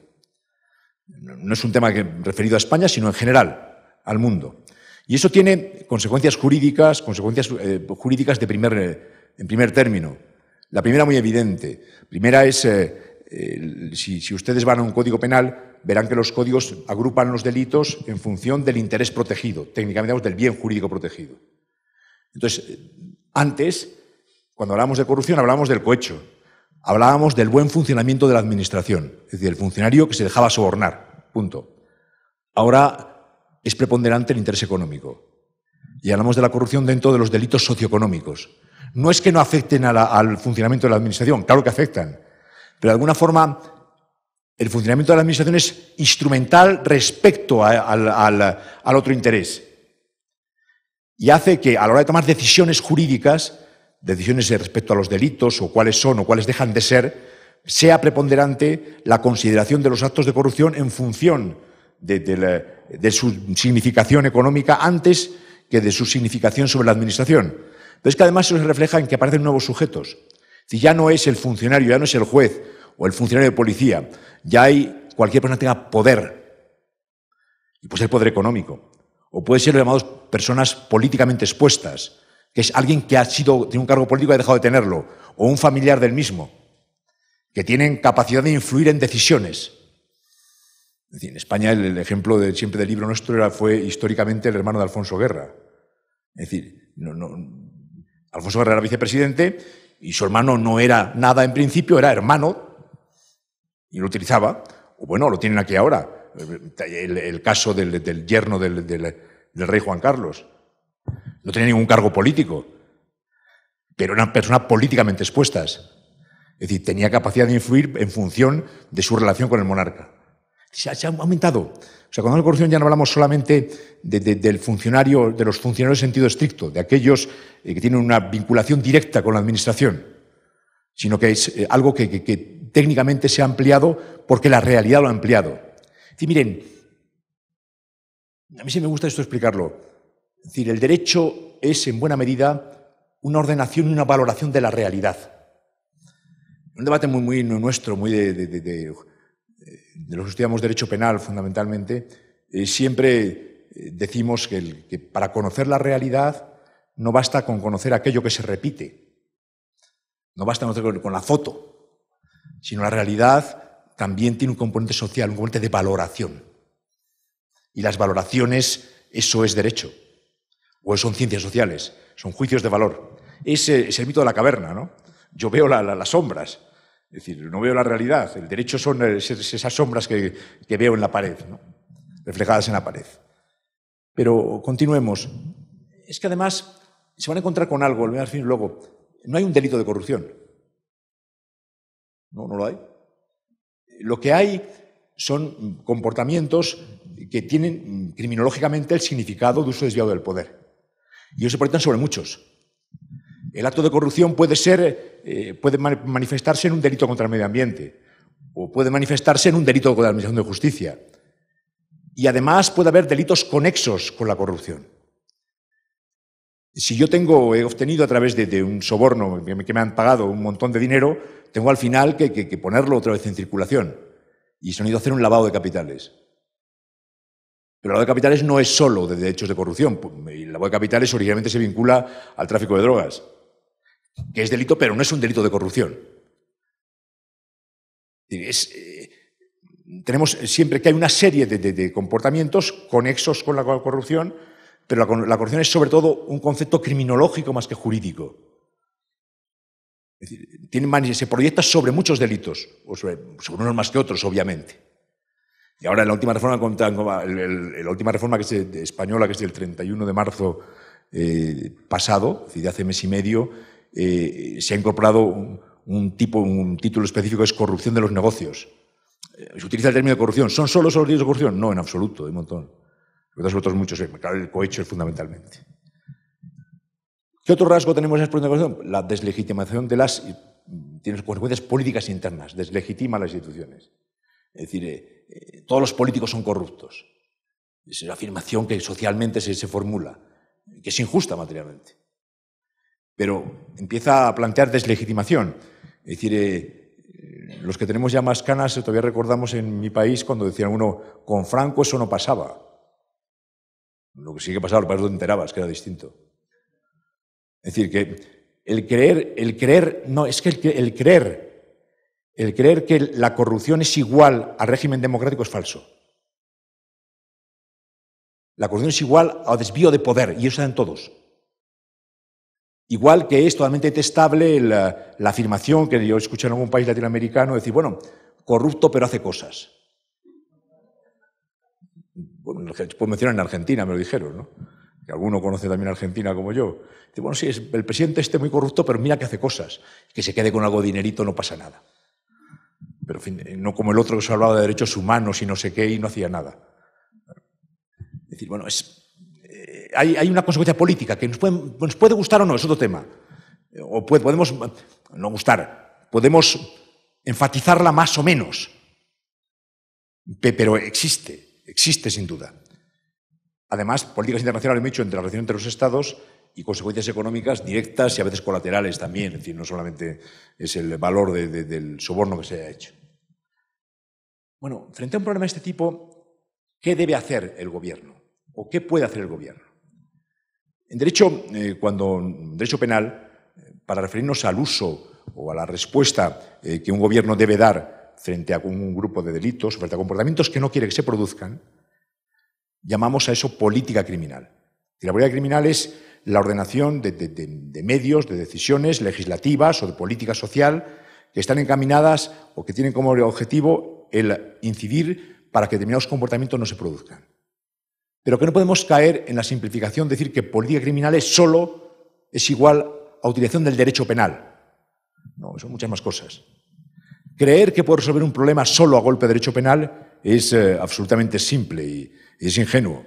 No es un tema referido a España, sino en general, al mundo. Y eso tiene consecuencias jurídicas, consecuencias eh, jurídicas de primer, eh, en primer término. La primera muy evidente. Primera es, eh, si, ustedes van a un código penal, verán que los códigos agrupan los delitos en función del interés protegido, técnicamente hablamos del bien jurídico protegido. Entonces, antes, cuando hablábamos de corrupción, hablábamos del cohecho, hablábamos del buen funcionamiento de la administración, es decir, el funcionario que se dejaba sobornar, punto. Ahora es preponderante el interés económico. Y hablamos de la corrupción dentro de los delitos socioeconómicos. No es que no afecten al funcionamiento de la Administración, claro que afectan, pero de alguna forma el funcionamiento de la Administración es instrumental respecto al, al otro interés. Y hace que a la hora de tomar decisiones jurídicas, decisiones respecto a los delitos o cuáles son o cuáles dejan de ser, sea preponderante la consideración de los actos de corrupción en función de, su significación económica antes que de su significación sobre la administración. Pero es que además eso se refleja en que aparecen nuevos sujetos. Si ya no es el funcionario, ya no es el juez o el funcionario de policía, ya hay cualquier persona que tenga poder. Y puede ser poder económico. O puede ser llamados personas políticamente expuestas, que es alguien que ha sido, tiene un cargo político y ha dejado de tenerlo, o un familiar del mismo, que tienen capacidad de influir en decisiones en España el, ejemplo siempre del libro nuestro fue históricamente el hermano de Alfonso Guerra. Es decir, Alfonso Guerra era vicepresidente y su hermano no era nada en principio, era hermano y lo utilizaba. O bueno, lo tienen aquí ahora. El, caso del, yerno del rey Juan Carlos. No tenía ningún cargo político, pero eran personas políticamente expuestas. Es decir, tenía capacidad de influir en función de su relación con el monarca se, ha aumentado. O sea, cuando hablamos de corrupción ya no hablamos solamente de, del funcionario, de los funcionarios en sentido estricto, de aquellos eh, que tienen una vinculación directa con la administración, sino que es eh, algo que, técnicamente se ha ampliado porque la realidad lo ha ampliado. Es decir, miren, a mí sí me gusta esto explicarlo. Es decir, el derecho es en buena medida una ordenación y una valoración de la realidad. Un debate muy, muy nuestro, muy de de los que estudiamos Derecho Penal fundamentalmente, eh, siempre eh, decimos que, para conocer la realidad no basta con conocer aquello que se repite, no basta con la foto, sino la realidad también tiene un componente social, un componente de valoración. Y las valoraciones, eso es derecho, o son ciencias sociales, son juicios de valor. Es, es el mito de la caverna, ¿no? Yo veo las sombras, es decir, no veo la realidad. El derecho son esas sombras que, veo en la pared, reflejadas en la pared. Pero continuemos. Es que además se van a encontrar con algo, al fin luego. No hay un delito de corrupción. No, no lo hay. Lo que hay son comportamientos que tienen mm, criminológicamente el significado de uso desviado del poder. Y eso se proyectan sobre muchos. El acto de corrupción puede, ser, eh, manifestarse en un delito contra el medio ambiente o puede manifestarse en un delito contra la Administración de Justicia. Y además puede haber delitos conexos con la corrupción. Si yo tengo, he obtenido a través de, un soborno que me, han pagado un montón de dinero, tengo al final que, ponerlo otra vez en circulación. Y se han ido a hacer un lavado de capitales. Pero el lavado de capitales no es solo de derechos de corrupción. El lavado de capitales originalmente se vincula al tráfico de drogas que es delito, pero no es un delito de corrupción. Eh, tenemos siempre que hay una serie de, comportamientos conexos con la corrupción, pero la, corrupción es sobre todo un concepto criminológico más que jurídico. Es decir, se proyecta sobre muchos delitos, sobre, unos más que otros, obviamente. Y ahora en la última reforma, el, la última reforma que española, que es del 31 de marzo eh, pasado, de hace mes y medio, eh, se ha incorporado un, tipo, un título específico, es corrupción de los negocios. Eh, se utiliza el término de corrupción. ¿Son solo los delitos de corrupción? No, en absoluto, hay un montón. Otros, otros muchos, eh, claro, el cohecho es fundamentalmente. ¿Qué otro rasgo tenemos en la corrupción? La deslegitimación de las tiene consecuencias políticas internas, deslegitima las instituciones. Es decir, todos los políticos son corruptos. Es una afirmación que socialmente se, se formula, que es injusta materialmente pero empieza a plantear deslegitimación. Es decir, eh, los que tenemos ya más canas, todavía recordamos en mi país cuando decían uno, con Franco eso no pasaba. Lo que sí que pasaba, lo que te enterabas, que era distinto. Es decir, que el creer, el creer, no, es que el, creer, el creer que la corrupción es igual al régimen democrático es falso. La corrupción es igual a desvío de poder, y eso en todos. Igual que es totalmente testable la, afirmación que yo escuché en algún país latinoamericano, decir, bueno, corrupto pero hace cosas. Bueno, pues mencionan en Argentina, me lo dijeron, ¿no? que alguno conoce también Argentina como yo. Dice, bueno, sí, el presidente este muy corrupto, pero mira que hace cosas. Que se quede con algo de dinerito no pasa nada. Pero eh, no como el otro que se ha hablado de derechos humanos y no sé qué y no hacía nada. Es decir, bueno, es hay, una consecuencia política que nos puede, gustar o no, es otro tema. O podemos, no gustar, podemos enfatizarla más o menos, pero existe, existe sin duda. Además, políticas internacionales, han he entre la relación entre los estados y consecuencias económicas directas y a veces colaterales también, es decir, no solamente es el valor del soborno que se ha hecho. Bueno, frente a un problema de este tipo, ¿qué debe hacer el gobierno? o qué puede hacer el gobierno. En derecho, eh, cuando, derecho penal, eh, para referirnos al uso o a la respuesta eh, que un gobierno debe dar frente a un grupo de delitos, frente a comportamientos que no quiere que se produzcan, llamamos a eso política criminal. Y la política criminal es la ordenación de, medios, de decisiones legislativas o de política social que están encaminadas o que tienen como objetivo el incidir para que determinados comportamientos no se produzcan. Pero que no podemos caer en la simplificación, de decir que política criminal es solo es igual a utilización del derecho penal. No, son muchas más cosas. Creer que puedo resolver un problema solo a golpe de derecho penal es eh, absolutamente simple y, es ingenuo.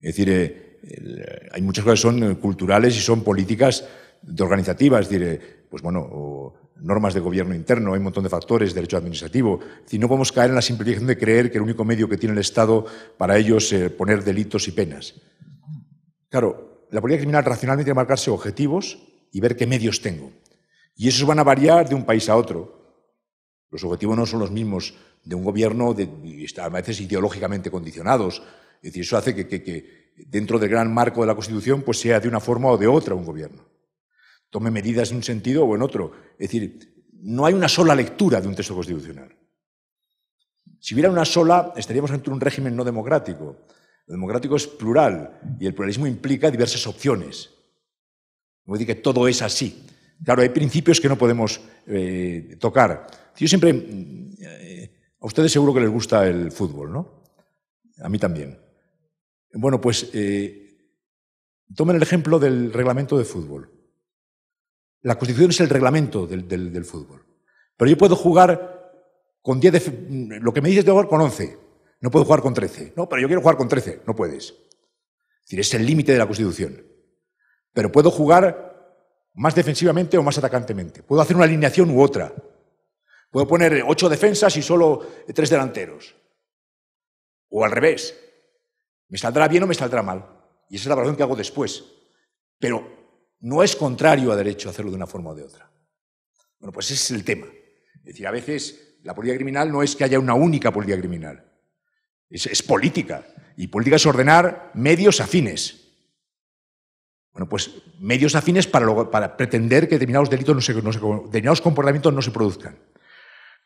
Es decir, eh, hay muchas cosas que son eh, culturales y son políticas de organizativas. Es decir, pues bueno, normas de gobierno interno, hay un montón de factores, derecho administrativo. Es no podemos caer en la simplificación de creer que el único medio que tiene el Estado para ellos es eh, poner delitos y penas. Claro, la política criminal racionalmente tiene que marcarse objetivos y ver qué medios tengo. Y esos van a variar de un país a otro. Los objetivos no son los mismos de un gobierno, a veces ideológicamente condicionados. Es decir, eso hace que, que dentro del gran marco de la Constitución pues sea de una forma o de otra un gobierno tome medidas en un sentido o en otro. Es decir, no hay una sola lectura de un texto constitucional. Si hubiera una sola, estaríamos ante un régimen no democrático. Lo democrático es plural y el pluralismo implica diversas opciones. No decir que todo es así. Claro, hay principios que no podemos eh, tocar. Yo siempre, eh, a ustedes seguro que les gusta el fútbol, ¿no? A mí también. Bueno, pues eh, tomen el ejemplo del reglamento de fútbol. La Constitución es el reglamento del, fútbol. Pero yo puedo jugar con 10 lo que me dices de jugar con 11. No puedo jugar con 13. No, pero yo quiero jugar con 13. No puedes. Es decir, es el límite de la Constitución. Pero puedo jugar más defensivamente o más atacantemente. Puedo hacer una alineación u otra. Puedo poner ocho defensas y solo tres delanteros. O al revés. Me saldrá bien o me saldrá mal. Y esa es la evaluación que hago después. Pero no es contrario a derecho hacerlo de una forma o de otra. Bueno, pues ese es el tema. Es decir, a veces la política criminal no es que haya una única política criminal, es, política. Y política es ordenar medios afines. Bueno, pues medios afines para, para pretender que determinados delitos, no se, determinados comportamientos no se produzcan.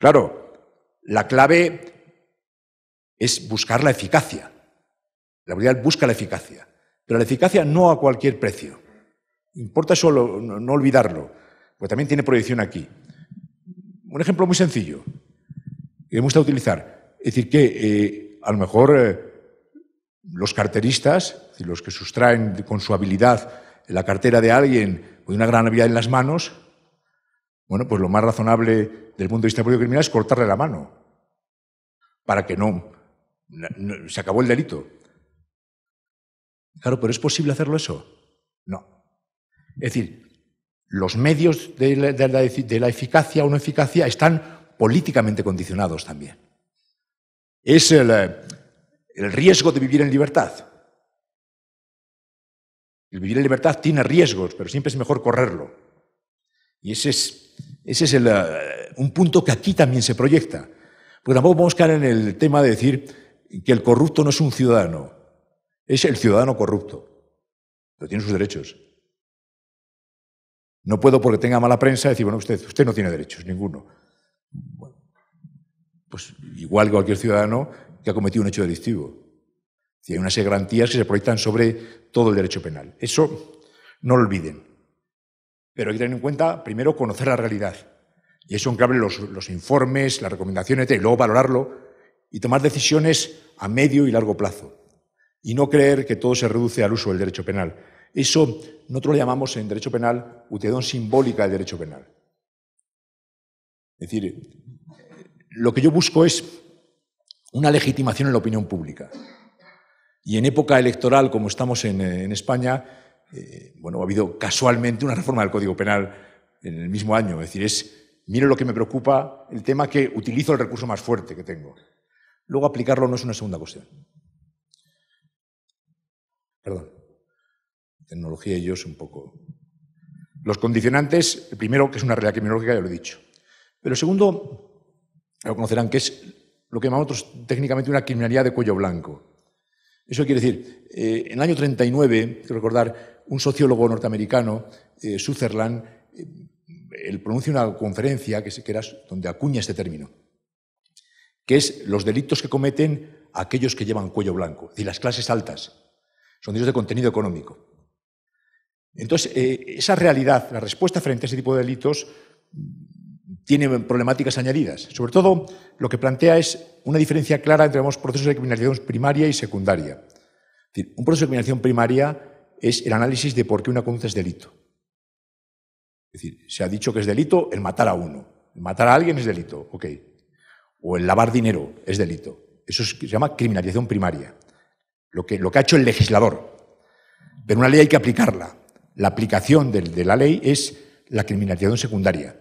Claro, la clave es buscar la eficacia. La realidad busca la eficacia, pero la eficacia no a cualquier precio. Importa solo no olvidarlo, porque también tiene proyección aquí. Un ejemplo muy sencillo que me gusta utilizar. Es decir, que eh, a lo mejor eh, los carteristas, los que sustraen con su habilidad la cartera de alguien o una gran habilidad en las manos, bueno, pues lo más razonable del punto de vista este político criminal es cortarle la mano para que no se acabó el delito. Claro, pero ¿es posible hacerlo eso? No. Es decir, los medios de la, eficacia o no eficacia están políticamente condicionados también. Es eh, el, riesgo de vivir en libertad. El vivir en libertad tiene riesgos, pero siempre es mejor correrlo. Y ese es, ese es eh, un punto que aquí también se proyecta. Porque tampoco vamos a caer en el tema de decir que el corrupto no es un ciudadano, es el ciudadano corrupto, pero tiene sus derechos. No puedo, porque tenga mala prensa, decir, bueno, usted, usted no tiene derechos, ninguno. pues igual que cualquier ciudadano que ha cometido un hecho delictivo. Si hay unas garantías que se proyectan sobre todo el derecho penal. Eso no lo olviden. Pero hay que tener en cuenta, primero, conocer la realidad. Y eso encable los, los informes, las recomendaciones, y luego valorarlo y tomar decisiones a medio y largo plazo. Y no creer que todo se reduce al uso del derecho penal. Eso nosotros lo llamamos en derecho penal utedón simbólica del derecho penal. Es decir, lo que yo busco es una legitimación en la opinión pública. Y en época electoral, como estamos en, eh, España, eh, bueno, ha habido casualmente una reforma del Código Penal en el mismo año. Es decir, es, mire lo que me preocupa, el tema que utilizo el recurso más fuerte que tengo. Luego aplicarlo no es una segunda cuestión. Perdón tecnología y ellos un poco... Los condicionantes, primero, que es una realidad criminológica, ya lo he dicho. Pero segundo, lo conocerán, que es lo que llamamos técnicamente una criminalidad de cuello blanco. Eso quiere decir, eh, en el año 39, que recordar, un sociólogo norteamericano, eh, Sutherland, eh, pronuncia una conferencia que, que era donde acuña este término, que es los delitos que cometen aquellos que llevan cuello blanco, es decir, las clases altas. Son delitos de contenido económico. Entonces, eh, esa realidad, la respuesta frente a ese tipo de delitos, tiene problemáticas añadidas. Sobre todo, lo que plantea es una diferencia clara entre los procesos de criminalización primaria y secundaria. un proceso de criminalización primaria es el análisis de por qué una conducta es delito. Es decir, se ha dicho que es delito el matar a uno. El matar a alguien es delito, ok. O el lavar dinero es delito. Eso se llama criminalización primaria. lo que ha hecho el legislador. Pero una ley hay que aplicarla la aplicación de, la ley es la criminalización secundaria.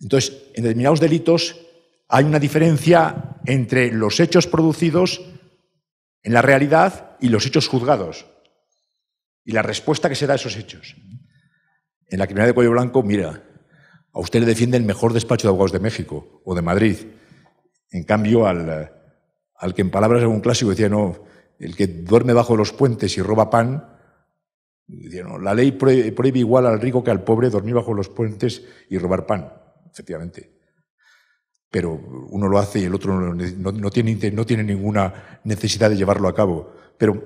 Entonces, en determinados delitos hay una diferencia entre los hechos producidos en la realidad y los hechos juzgados y la respuesta que se da a esos hechos. En la criminalidad de cuello blanco, mira, a usted le defiende el mejor despacho de abogados de México o de Madrid. En cambio, al, que en palabras de un clásico decía, no, el que duerme bajo los puentes y roba pan, la ley prohíbe, igual al rico que al pobre dormir bajo los puentes y robar pan, efectivamente. Pero uno lo hace y el otro no, tiene, ninguna necesidad de llevarlo a cabo. Pero,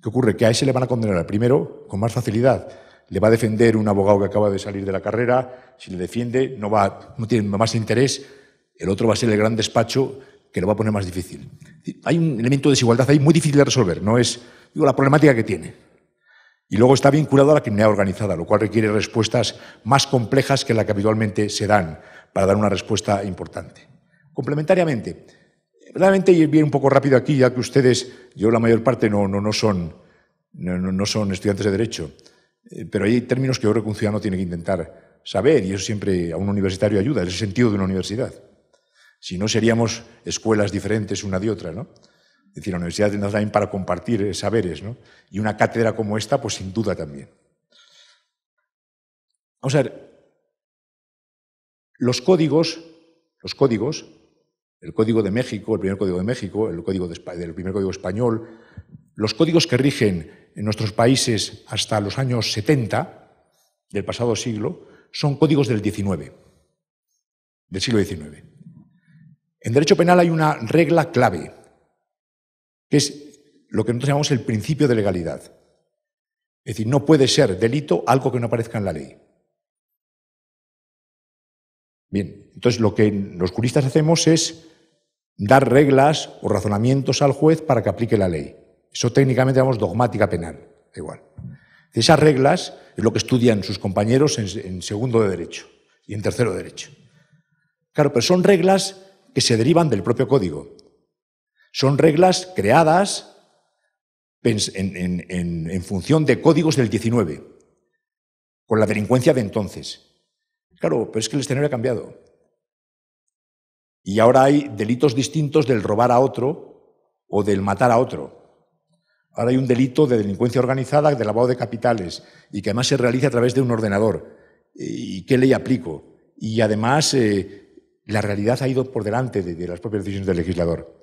¿qué ocurre? Que a ese le van a condenar al primero con más facilidad le va a defender un abogado que acaba de salir de la carrera, si le defiende no, va, no tiene más interés, el otro va a ser el gran despacho que lo va a poner más difícil. Hay un elemento de desigualdad ahí muy difícil de resolver, no es digo, la problemática que tiene. Y luego está vinculado a la criminalidad organizada, lo cual requiere respuestas más complejas que las que habitualmente se dan para dar una respuesta importante. Complementariamente, realmente ir bien un poco rápido aquí, ya que ustedes, yo la mayor parte no, no, son, no, no, son estudiantes de Derecho, eh, pero hay términos que yo creo que un ciudadano tiene que intentar saber, y eso siempre a un universitario ayuda, es el sentido de una universidad. Si no, seríamos escuelas diferentes una de otra, ¿no? Es decir, la universidad tendrá también para compartir saberes, ¿no? Y una cátedra como esta, pues sin duda también. Vamos a ver, los códigos, los códigos, el Código de México, el primer Código de México, el, código primer Código español, los códigos que rigen en nuestros países hasta los años 70 del pasado siglo son códigos del XIX, del siglo XIX. En derecho penal hay una regla clave que es lo que nosotros llamamos el principio de legalidad. Es decir, no puede ser delito algo que no aparezca en la ley. Bien, entonces lo que los juristas hacemos es dar reglas o razonamientos al juez para que aplique la ley. Eso técnicamente llamamos dogmática penal. Igual. Esas reglas es lo que estudian sus compañeros en, en segundo de derecho y en tercero de derecho. Claro, pero son reglas que se derivan del propio código. Son reglas creadas en, función de códigos del 19, con la delincuencia de entonces. Claro, pero es que el escenario ha cambiado. Y ahora hay delitos distintos del robar a otro o del matar a otro. Ahora hay un delito de delincuencia organizada, de lavado de capitales, y que además se realiza a través de un ordenador. ¿Y qué ley aplico? Y además eh, la realidad ha ido por delante de las propias decisiones del legislador.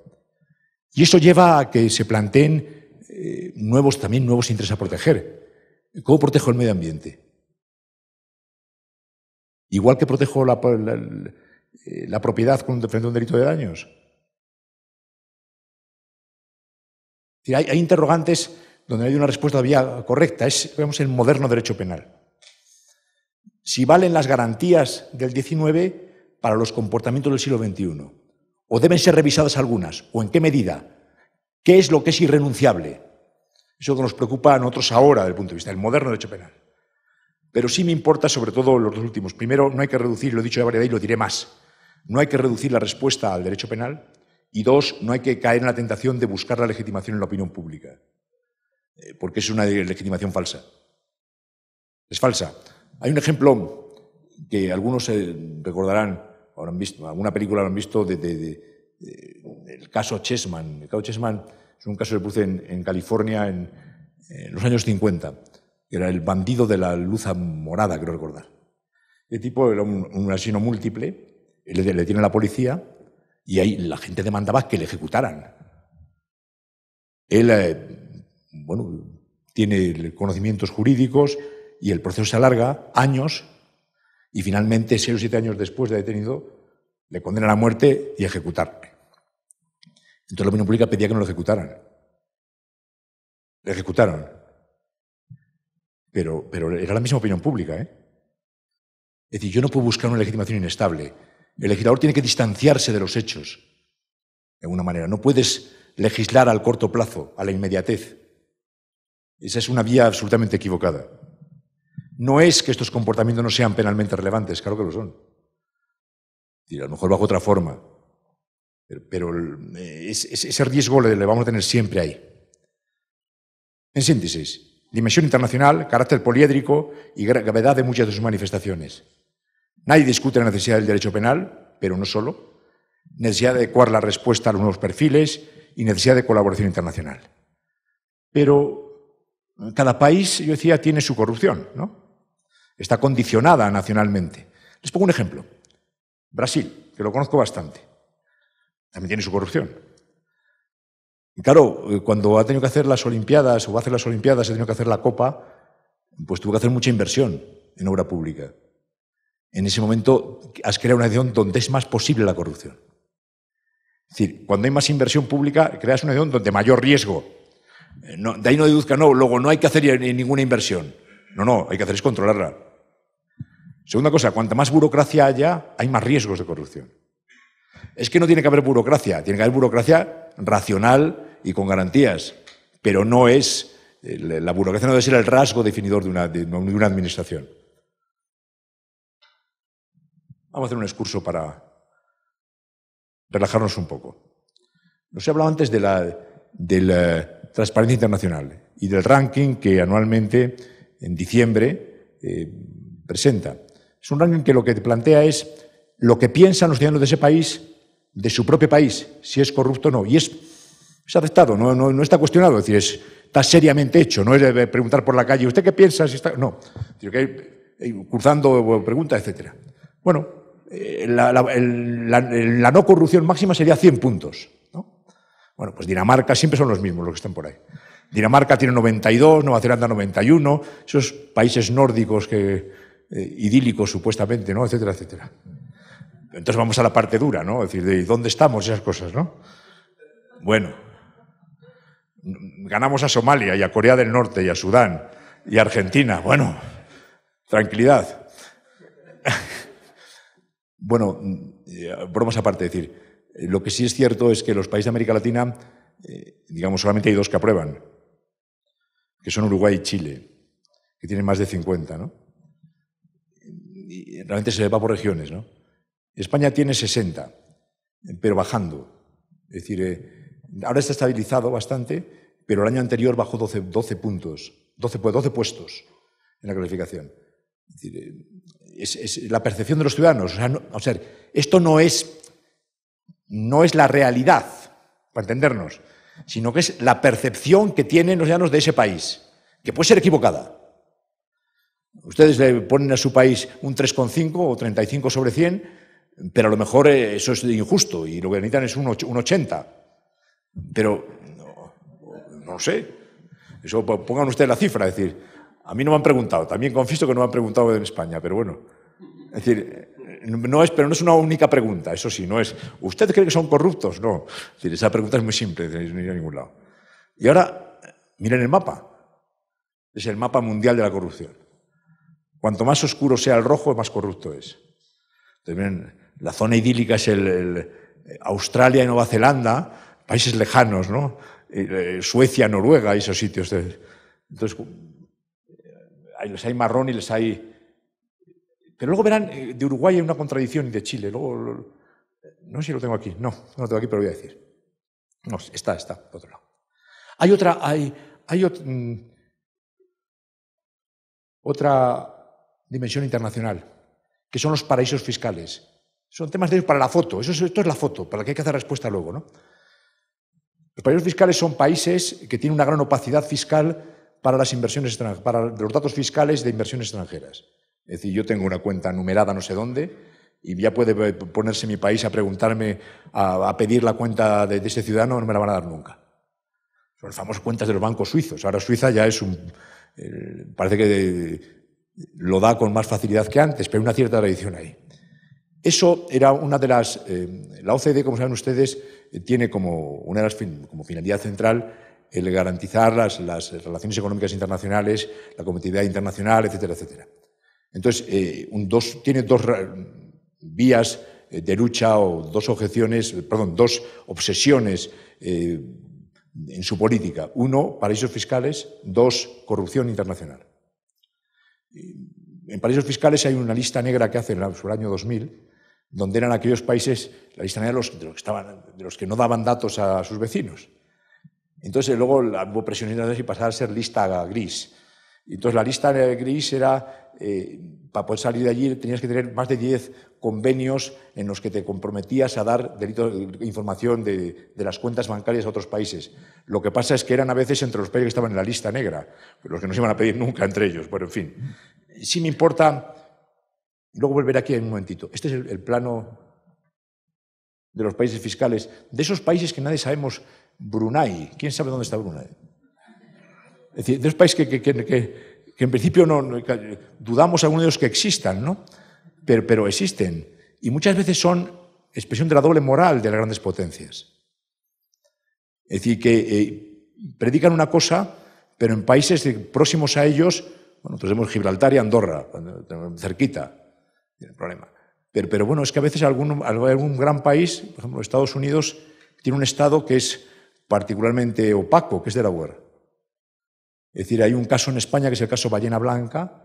Y eso lleva a que se planteen eh, nuevos, también nuevos intereses a proteger. ¿Cómo protejo el medio ambiente? Igual que protejo la, eh, propiedad cuando a un delito de daños. Hay, interrogantes donde hay una respuesta todavía correcta. Es el moderno derecho penal. Si valen las garantías del 19 para los comportamientos del siglo XXI. ¿O deben ser revisadas algunas? ¿O en qué medida? ¿Qué es lo que es irrenunciable? Eso que nos preocupa a nosotros ahora desde el punto de vista del moderno derecho penal. Pero sí me importa sobre todo los dos últimos. Primero, no hay que reducir, lo he dicho ya varias y lo diré más, no hay que reducir la respuesta al derecho penal. Y dos, no hay que caer en la tentación de buscar la legitimación en la opinión pública, eh, porque es una legitimación falsa. Es falsa. Hay un ejemplo que algunos eh, recordarán visto, alguna película han visto de, el caso Chessman. El caso Chessman es un caso que se en, California en, los años 50, era el bandido de la luz morada, creo recordar. El este tipo era un, asesino múltiple, le, le tiene la policía y ahí la gente demandaba que le ejecutaran. Él, eh, bueno, tiene conocimientos jurídicos y el proceso se alarga años y finalmente, seis o siete años después de detenido, le condenan a muerte y ejecutar. Entonces la opinión pública pedía que no lo ejecutaran. Le ejecutaron. Pero, pero era la misma opinión pública. ¿eh? Es decir, yo no puedo buscar una legitimación inestable. El legislador tiene que distanciarse de los hechos, de alguna manera. No puedes legislar al corto plazo, a la inmediatez. Esa es una vía absolutamente equivocada. No es que estos comportamientos no sean penalmente relevantes, claro que lo son. Y a lo mejor bajo otra forma. Pero, eh, ese riesgo le vamos a tener siempre ahí. En síntesis, dimensión internacional, carácter poliédrico y gravedad de muchas de sus manifestaciones. Nadie discute la necesidad del derecho penal, pero no solo. Necesidad de adecuar la respuesta a los nuevos perfiles y necesidad de colaboración internacional. Pero cada país, yo decía, tiene su corrupción, ¿no? está condicionada nacionalmente. Les pongo un ejemplo. Brasil, que lo conozco bastante, también tiene su corrupción. Y claro, eh, cuando ha tenido que hacer las Olimpiadas o va a hacer las Olimpiadas, ha tenido que hacer la Copa, pues tuvo que hacer mucha inversión en obra pública. En ese momento has creado una edición donde es más posible la corrupción. Es decir, cuando hay más inversión pública, creas una edición donde mayor riesgo. Eh, de ahí no deduzca, no, luego no hay que hacer ninguna inversión. No, no, hay que hacer es controlarla. Segunda cosa, cuanta más burocracia haya, hay más riesgos de corrupción. Es que no tiene que haber burocracia, tiene que haber burocracia racional y con garantías, pero no es, la burocracia no debe ser el rasgo definidor de una, administración. Vamos a hacer un excurso para relajarnos un poco. Nos he hablado antes de la transparencia internacional y del ranking que anualmente en diciembre eh, presenta. Es un ranking que lo que plantea es lo que piensan los ciudadanos de ese país, de su propio país, si es corrupto o no. Y es, aceptado, no, está cuestionado, es decir, está seriamente hecho, no es preguntar por la calle, ¿usted qué piensa? No, que hay, cruzando eh, preguntas, etc. Bueno, eh, la, no corrupción máxima sería 100 puntos. Bueno, pues Dinamarca siempre son los mismos los que están por ahí. Dinamarca tiene 92, Nueva Zelanda 91, esos países nórdicos que, eh, idílicos supuestamente, ¿no? etcétera, etcétera. Entonces vamos a la parte dura, ¿no? Es decir, de dónde estamos esas cosas, ¿no? Bueno, ganamos a Somalia y a Corea del Norte y a Sudán y a Argentina. Bueno, tranquilidad. bueno, eh, bromas aparte, decir, lo que sí es cierto es que los países de América Latina, eh, digamos, solamente hay dos que aprueban, que son Uruguay y Chile, que tienen más de 50, ¿no? Y realmente se va por regiones, ¿no? España tiene 60, pero bajando. Es decir, eh, ahora está estabilizado bastante, pero el año anterior bajó 12, puntos, 12, puestos en la clasificación. Eh, es, la percepción de los ciudadanos. esto no es, no es la realidad, para entendernos sino que es la percepción que tienen los llanos de ese país, que puede ser equivocada. Ustedes le ponen a su país un 3,5 o 35 sobre 100, pero a lo mejor eh, eso es injusto y lo que necesitan es un 80. Pero no, no sé. Eso pongan ustedes la cifra, es decir, a mí no me han preguntado, también confieso que no me han preguntado en España, pero bueno. Es decir, no es, pero no es una única pregunta, eso sí, no es, ¿usted cree que son corruptos? No. esa pregunta es muy simple, no ir a ningún lado. Y ahora, miren el mapa. Es el mapa mundial de la corrupción. Cuanto más oscuro sea el rojo, más corrupto es. Entonces, la zona idílica es el, eh, Australia y Nueva Zelanda, países lejanos, ¿no? Eh, eh, Suecia, Noruega esos sitios. Entonces, les hay marrón y les hay pero luego verán, eh, de Uruguay hay una contradicción y de Chile. no sé si lo tengo aquí. No, no lo tengo aquí, pero lo voy a decir. No, está, está, por otro lado. Hay otra, hay, hay mm, otra dimensión internacional, que son los paraísos fiscales. Son temas de ellos para la foto. Eso esto es la foto, para la que hay que hacer respuesta luego, ¿no? Los paraísos fiscales son países que tienen una gran opacidad fiscal para las inversiones para los datos fiscales de inversiones extranjeras. Es decir, yo tengo una cuenta numerada no sé dónde y ya puede ponerse mi país a preguntarme, a, pedir la cuenta de, ese ciudadano, no me la van a dar nunca. Son las famosas cuentas de los bancos suizos. Ahora Suiza ya es un... Eh, parece que eh, lo da con más facilidad que antes, pero hay una cierta tradición ahí. Eso era una de las... Eh, la OCDE, como saben ustedes, tiene como una de las como finalidad central el garantizar las, las relaciones económicas internacionales, la competitividad internacional, etcétera, etcétera. Entonces, eh, tiene dos vías eh, de lucha o dos objeciones, perdón, dos obsesiones eh, en su política. Uno, paraísos fiscales, dos, corrupción internacional. En paraísos fiscales hay una lista negra que hace en el año 2000, donde eran aquellos países, la lista negra de los, que, no daban datos a sus vecinos. Entonces luego hubo presiones y pasaba a ser lista gris. Entonces la lista gris era, eh, para poder salir de allí tenías que tener más de 10 convenios en los que te comprometías a dar delito, información de, de, las cuentas bancarias a otros países. Lo que pasa es que eran a veces entre los países que estaban en la lista negra, los que no se iban a pedir nunca entre ellos. pero, en fin. Si me importa, luego volver aquí en un momentito. Este es el, el plano de los países fiscales. De esos países que nadie sabemos, Brunei, ¿quién sabe dónde está Brunei? Es decir, de países que, que, en principio no, dudamos algunos de los que existan, ¿no? Pero, existen. Y muchas veces son expresión de la doble moral de las grandes potencias. Es decir, que eh, predican una cosa, pero en países próximos a ellos, bueno, tenemos Gibraltar y Andorra, cerquita, tiene problema. Pero, bueno, es que a veces algún, algún gran país, por ejemplo Estados Unidos, tiene un Estado que es particularmente opaco, que es de la guerra. Es decir, hay un caso en España que es el caso Ballena Blanca,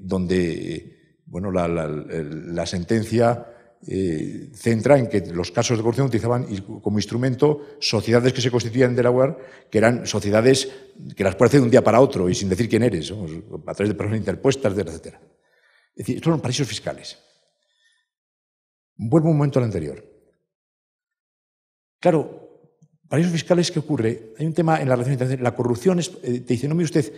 donde bueno, la, sentencia eh, centra en que los casos de corrupción utilizaban como instrumento sociedades que se constituían en Delaware, que eran sociedades que las puedes hacer de un día para otro y sin decir quién eres, a través de personas interpuestas, etc. Es decir, estos eran paraísos fiscales. Vuelvo un momento al anterior. Claro, paraísos fiscales, ¿qué ocurre? Hay un tema en la relación internacional. La corrupción es, eh, te dice, no mire usted,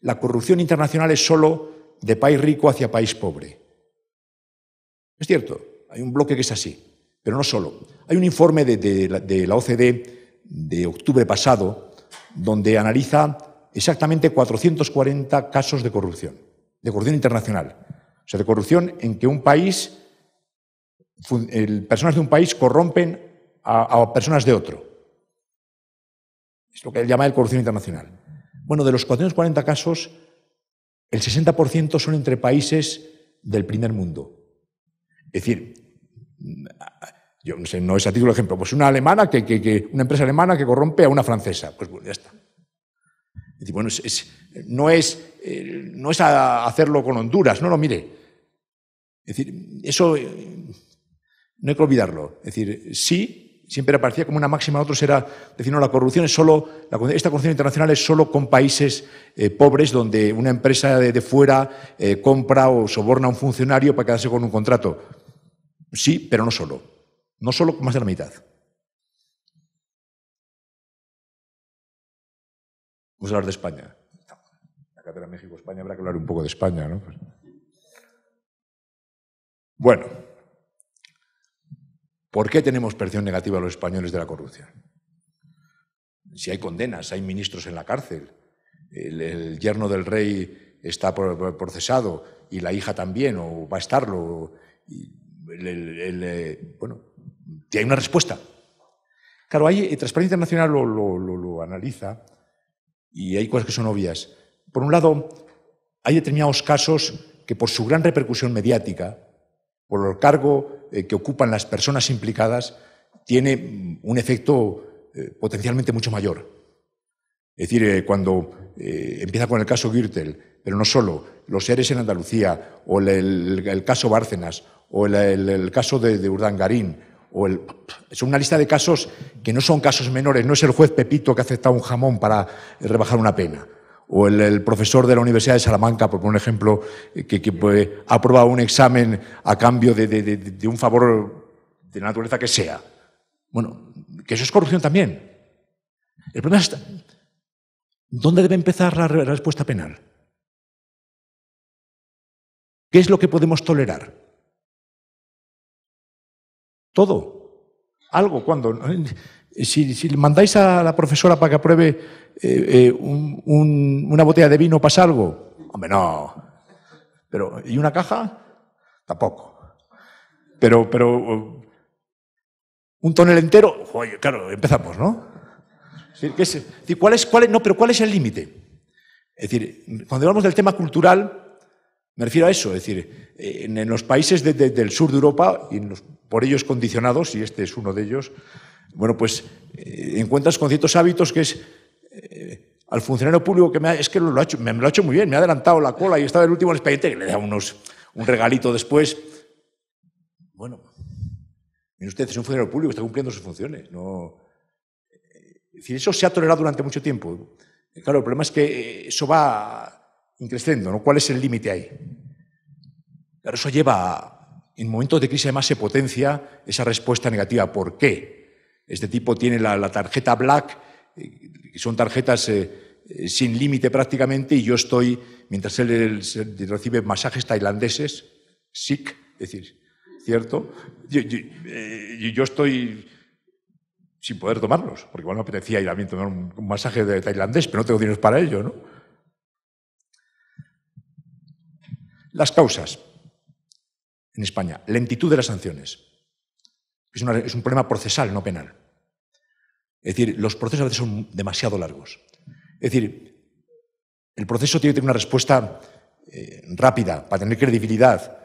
la corrupción internacional es solo de país rico hacia país pobre. Es cierto, hay un bloque que es así, pero no solo. Hay un informe de, la OCDE de octubre pasado donde analiza exactamente 440 casos de corrupción, de corrupción internacional. O sea, de corrupción en que un país, personas de un país corrompen a personas de otro. Es lo que él llama el corrupción internacional. Bueno, de los 440 casos, el 60% son entre países del primer mundo. Es decir, yo no es a título de ejemplo, pues una alemana que, una empresa alemana que corrompe a una francesa. Pues bueno, ya está. Es decir, bueno, no, es, no es eh, hacerlo con Honduras, no, lo mire. Es decir, eso eh, no hay que olvidarlo. Es decir, sí, siempre aparecía como una máxima, otros era decir, no, la corrupción es solo, esta corrupción internacional es solo con países eh, pobres donde una empresa de, fuera eh, compra o soborna a un funcionario para quedarse con un contrato. Sí, pero no solo. No solo, más de la mitad. Vamos a hablar de España. La cátedra México-España habrá que hablar un poco de España, ¿no? Pues- bueno. ¿Por qué tenemos percepción negativa a los españoles de la corrupción? Si hay condenas, hay ministros en la cárcel, el, yerno del rey está procesado y la hija también, o va a estarlo. Y el, eh, hay una respuesta. Claro, hay, eh, Transparencia Internacional lo analiza y hay cosas que son obvias. Por un lado, hay determinados casos que por su gran repercusión mediática, por el cargo eh, que ocupan las personas implicadas, tiene mm, un efecto eh, potencialmente mucho mayor. Es decir, eh, cuando empieza con el caso Gürtel, pero no solo, los seres en Andalucía, o el, caso Bárcenas, o el, caso de, de Urdangarín, o el, es una lista de casos que no son casos menores, no es el juez Pepito que ha aceptado un jamón para rebajar una pena o el, profesor de la Universidad de Salamanca, por un ejemplo, que, pues, ha aprobado un examen a cambio de, un favor de la naturaleza que sea. Bueno, que eso es corrupción también. El problema es, ¿dónde debe empezar la, respuesta penal? ¿Qué es lo que podemos tolerar? Todo. Algo, cuando. Si, si mandáis a la profesora para que apruebe eh, eh, una botella de vino pasa algo? Hombre, no. Pero, ¿y una caja? Tampoco. Pero, pero, un tonel entero, claro, empezamos, ¿no? ¿cuál es, No, pero ¿cuál es el límite? Es decir, cuando hablamos del tema cultural, me refiero a eso, es decir, en, los países del sur de Europa, y por ellos condicionados, y este es uno de ellos, bueno, pues eh, encuentras con ciertos hábitos que es eh, al funcionario público que me ha, es que me, lo ha hecho muy bien, me ha adelantado la cola y estaba el último en expediente, que le da unos, un regalito después. Bueno, mire usted, es un funcionario público, está cumpliendo sus funciones. Eh, es decir, eso se ha tolerado durante mucho tiempo. Eh, claro, el problema es que eso va increciendo, ¿no? ¿Cuál es el límite ahí? Claro, eso lleva, en momentos de crisis además se potencia esa respuesta negativa. ¿Por qué? Este tipo tiene la tarjeta black y son tarjetas eh, eh, sin límite prácticamente y yo estoy, mientras él, recibe masajes tailandeses, sic, es decir, ¿cierto? Yo, eh, yo, estoy sin poder tomarlos, porque igual me apetecía ir a mí tomar un, masaje de tailandés, pero no tengo dinero para ello, ¿no? Las causas en España. Lentitud de las sanciones. es un problema procesal, no penal. Es decir, los procesos a veces son demasiado largos. Es decir, el proceso tiene que tener una respuesta eh, rápida para tener credibilidad,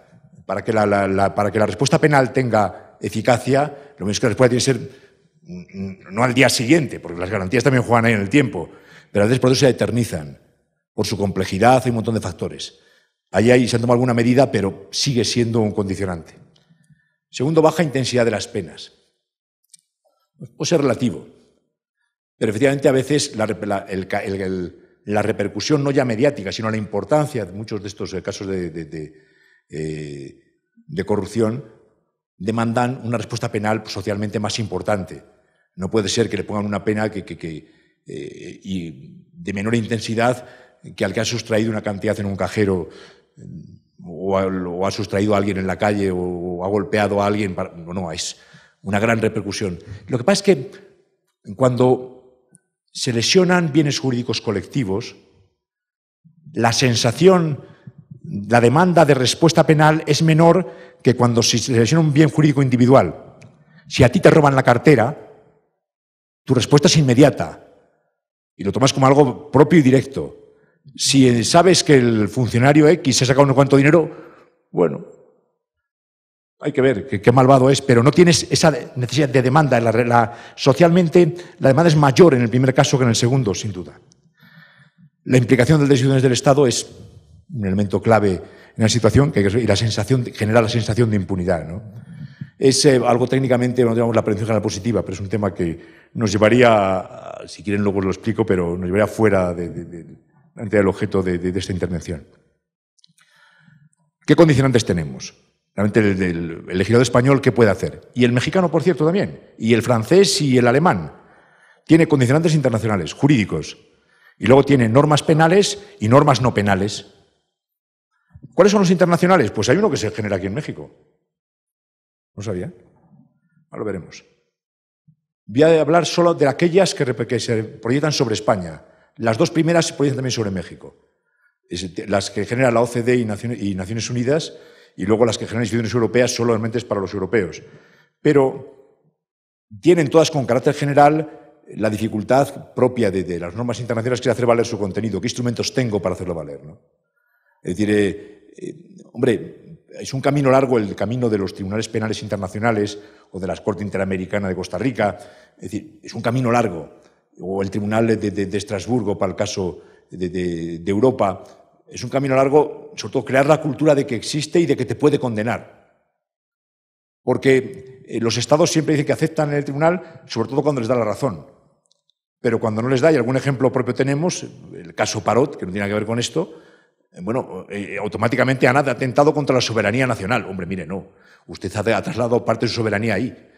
para que la, para que la respuesta penal tenga eficacia, lo mismo que la respuesta tiene que ser mm, no al día siguiente, porque las garantías también juegan ahí en el tiempo, pero a veces procesos se eternizan por su complejidad, hay un montón de factores. Ahí se han tomado alguna medida, pero sigue siendo un condicionante. Segundo, baja intensidad de las penas. O pues, ser relativo. Pero efectivamente a veces la, repercusión no ya mediática, sino la importancia de muchos de estos eh, casos eh, de, corrupción demandan una respuesta penal socialmente más importante. No puede ser que le pongan una pena que, eh, y de menor intensidad que al que ha sustraído una cantidad en un cajero o, ha sustraído a alguien en la calle o, ha golpeado a alguien. no, no, es una gran repercusión. Lo que pasa es que cuando se lesionan bienes jurídicos colectivos, la sensación, la demanda de respuesta penal es menor que cuando se lesiona un bien jurídico individual. Si a ti te roban la cartera, tu respuesta es inmediata y lo tomas como algo propio y directo. Si sabes que el funcionario X se ha sacado no cuánto dinero, bueno, hay que ver qué malvado es, pero no tienes esa necesidad de demanda. socialmente, la demanda es mayor en el primer caso que en el segundo, sin duda. La implicación de las decisiones del Estado es un elemento clave en la situación que, y la sensación, genera la sensación de impunidad. Es eh, algo técnicamente, no tenemos la prevención general positiva, pero es un tema que nos llevaría, si quieren luego lo explico, pero nos llevaría fuera de, del objeto de esta intervención. ¿Qué condicionantes tenemos? Realmente el, legislador español, ¿qué puede hacer? Y el mexicano, por cierto, también. Y el francés y el alemán. Tiene condicionantes internacionales, jurídicos. Y luego tiene normas penales y normas no penales. ¿Cuáles son los internacionales? Pues hay uno que se genera aquí en México. No sabía. Ahora lo veremos. Voy a hablar solo de aquellas que, se proyectan sobre España. Las dos primeras se proyectan también sobre México. las que genera la OCDE y Naciones Unidas y luego las que generan instituciones europeas solamente es para los europeos. Pero tienen todas con carácter general la dificultad propia de, las normas internacionales que es hacer valer su contenido. ¿Qué instrumentos tengo para hacerlo valer? Es decir, eh, eh, hombre, es un camino largo el camino de los tribunales penales internacionales o de la Corte Interamericana de Costa Rica. Es decir, es un camino largo. O el Tribunal de, de Estrasburgo para el caso de Europa es un camino largo, sobre todo crear la cultura de que existe y de que te puede condenar. Porque eh, los estados siempre dicen que aceptan el tribunal, sobre todo cuando les da la razón. Pero cuando no les da, y algún ejemplo propio tenemos, el caso Parot, que no tiene que ver con esto, eh, bueno, eh, automáticamente automáticamente ha atentado contra la soberanía nacional. Hombre, mire, no. Usted ha trasladado parte de su soberanía ahí.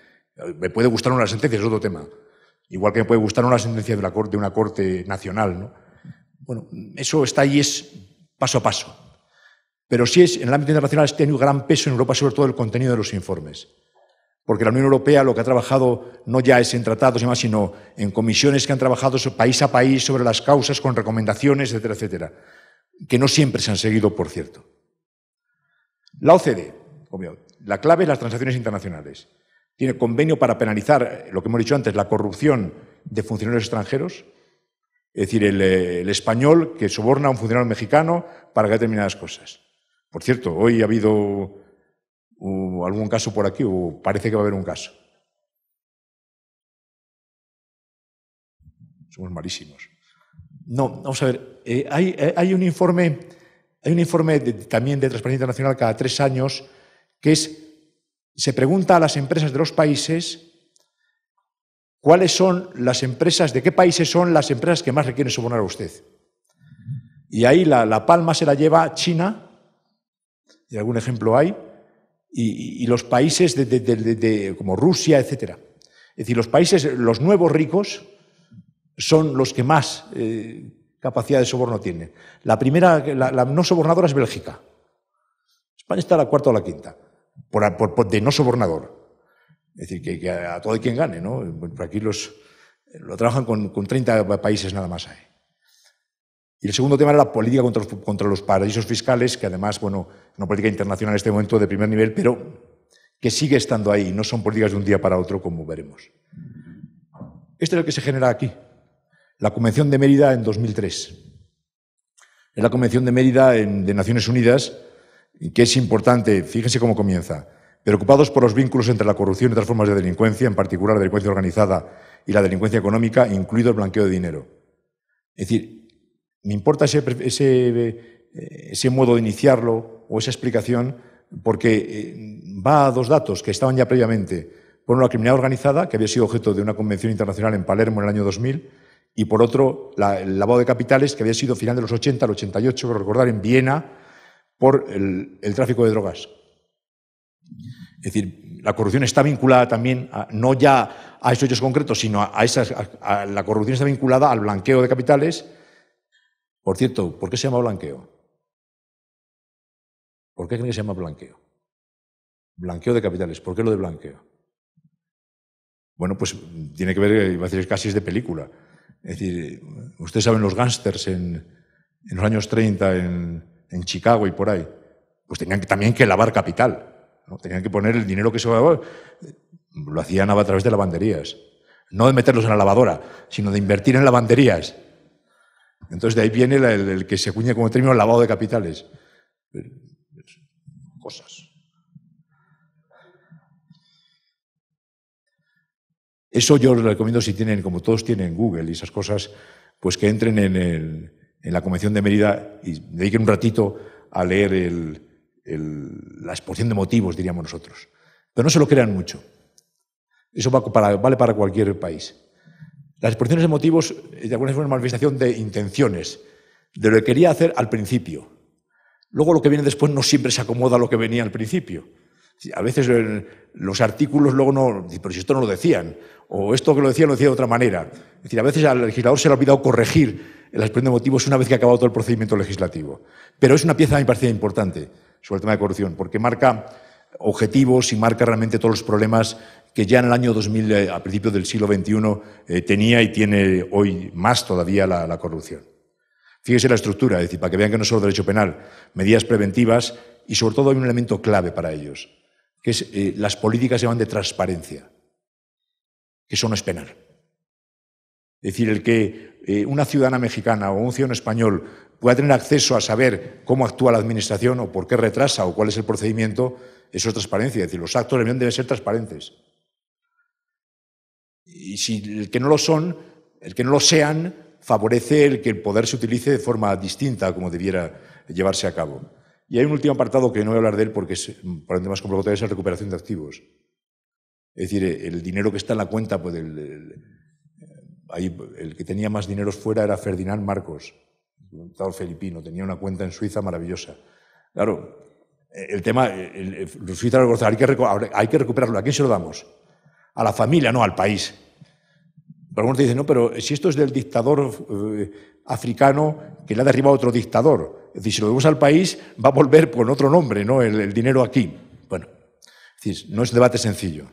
Me puede gustar una sentencia, es otro tema. Igual que me puede gustar una sentencia de, de una corte nacional, ¿no? Bueno, eso está ahí, es paso a paso. Pero sí es, en el ámbito internacional ha tiene un gran peso en Europa, sobre todo el contenido de los informes. Porque la Unión Europea lo que ha trabajado no ya es en tratados y demás, sino en comisiones que han trabajado país a país sobre las causas, con recomendaciones, etcétera, etcétera. Que no siempre se han seguido, por cierto. La OCDE, la clave es las transacciones internacionales. Tiene convenio para penalizar, lo que hemos dicho antes, la corrupción de funcionarios extranjeros, es decir, el, español que soborna a un funcionario mexicano para que determinadas cosas. Por cierto, hoy ha habido algún caso por aquí, o parece que va a haber un caso. Somos malísimos. No, vamos a ver, eh, eh, hay, un informe, hay un informe también de Transparencia Internacional cada tres años que es, se pregunta a las empresas de los países cuáles son las empresas, de qué países son las empresas que más requieren sobornar a usted. Y ahí la, palma se la lleva China, y algún ejemplo hay, y, los países de, como Rusia, etc. Es decir, los países, los nuevos ricos, son los que más eh, capacidad de soborno tienen. La primera, la, no sobornadora es Bélgica. España está a la cuarta o la quinta, por, de no sobornador. Es decir, que, a todo hay quien gane, ¿no? Por aquí lo trabajan con, con 30 países nada más Y el segundo tema era la política contra los, contra paraísos fiscales, que además, bueno, es una política internacional en este momento de primer nivel, pero que sigue estando ahí, no son políticas de un día para otro, como veremos. Este es el que se genera aquí, la Convención de Mérida en 2003. Es la Convención de Mérida de Naciones Unidas, que es importante, fíjense cómo comienza. Preocupados por los vínculos entre la corrupción y otras formas de delincuencia, en particular la delincuencia organizada y la delincuencia económica, incluido el blanqueo de dinero. Es decir, me importa ese, modo de iniciarlo o esa explicación porque eh, va a dos datos que estaban ya previamente. Por una la criminalidad organizada, que había sido objeto de una convención internacional en Palermo en el año 2000, y por otro, el lavado de capitales, que había sido final de los 80 el 88, recordar, en Viena, por el tráfico de drogas, es decir, la corrupción está vinculada también, no ya a esos hechos concretos, sino a, la corrupción está vinculada al blanqueo de capitales. Por cierto, ¿por qué se llama blanqueo? ¿Por qué creen que se llama blanqueo? Blanqueo de capitales. ¿Por qué lo de blanqueo? Bueno, pues tiene que ver, eh, iba a decir, casi es de película. Es decir, ustedes saben los gángsters en, los años 30 en, Chicago y por ahí. Pues tenían también que lavar capital. Tenían que poner el dinero que se lo hacían a través de lavanderías. No de meterlos en la lavadora, sino de invertir en lavanderías. Entonces de ahí viene el, que se cuña como término lavado de capitales. Cosas. Eso yo les recomiendo si tienen, como todos tienen Google y esas cosas, pues que entren en, la Convención de medida y dediquen un ratito a leer el, la exposición de motivos, diríamos nosotros. Pero no se lo crean mucho. Eso vale para cualquier país. Las exposiciones de motivos, eh, de alguna forma, es una manifestación de intenciones, de lo que quería hacer al principio. Luego lo que viene después no siempre se acomoda a lo que venía al principio. A veces eh, los artículos luego no, pero si esto no lo decían, o esto que lo decían lo decía de otra manera. Es decir, a veces al legislador se le ha olvidado corregir la exposición de motivos una vez que ha acabado todo el procedimiento legislativo. Pero es una pieza, a mi importante sobre el tema de corrupción, porque marca objetivos y marca realmente todos los problemas que ya en el año 2000, eh, a principios del siglo XXI, eh, tenía y tiene hoy más todavía la, corrupción. Fíjese la estructura, decir, para que vean que no es solo derecho penal, medidas preventivas y sobre todo hay un elemento clave para ellos, que es eh, las políticas se van de transparencia, que eso no es penal. Es decir, el que una ciudadana mexicana o un ciudadano español pueda tener acceso a saber cómo actúa la Administración o por qué retrasa o cuál es el procedimiento, eso es transparencia. Es decir, los actos de Unión deben ser transparentes. Y si el que no lo son, el que no lo sean, favorece el que el poder se utilice de forma distinta como debiera llevarse a cabo. Y hay un último apartado que no voy a hablar de él porque es por tema más complicado, es la recuperación de activos. Es decir, el dinero que está en la cuenta, pues el, que tenía más dinero fuera era Ferdinand Marcos un dictador filipino, tenía una cuenta en Suiza maravillosa. Claro, el tema, el, hay que, hay que recuperarlo. ¿A quién se lo damos? A la familia, no al país. algunos dicen, no, pero si esto es del dictador eh, africano que le ha derribado a otro dictador, es decir, si lo damos al país, va a volver con otro nombre, ¿no? El, dinero aquí. Bueno, es decir, no es un debate sencillo,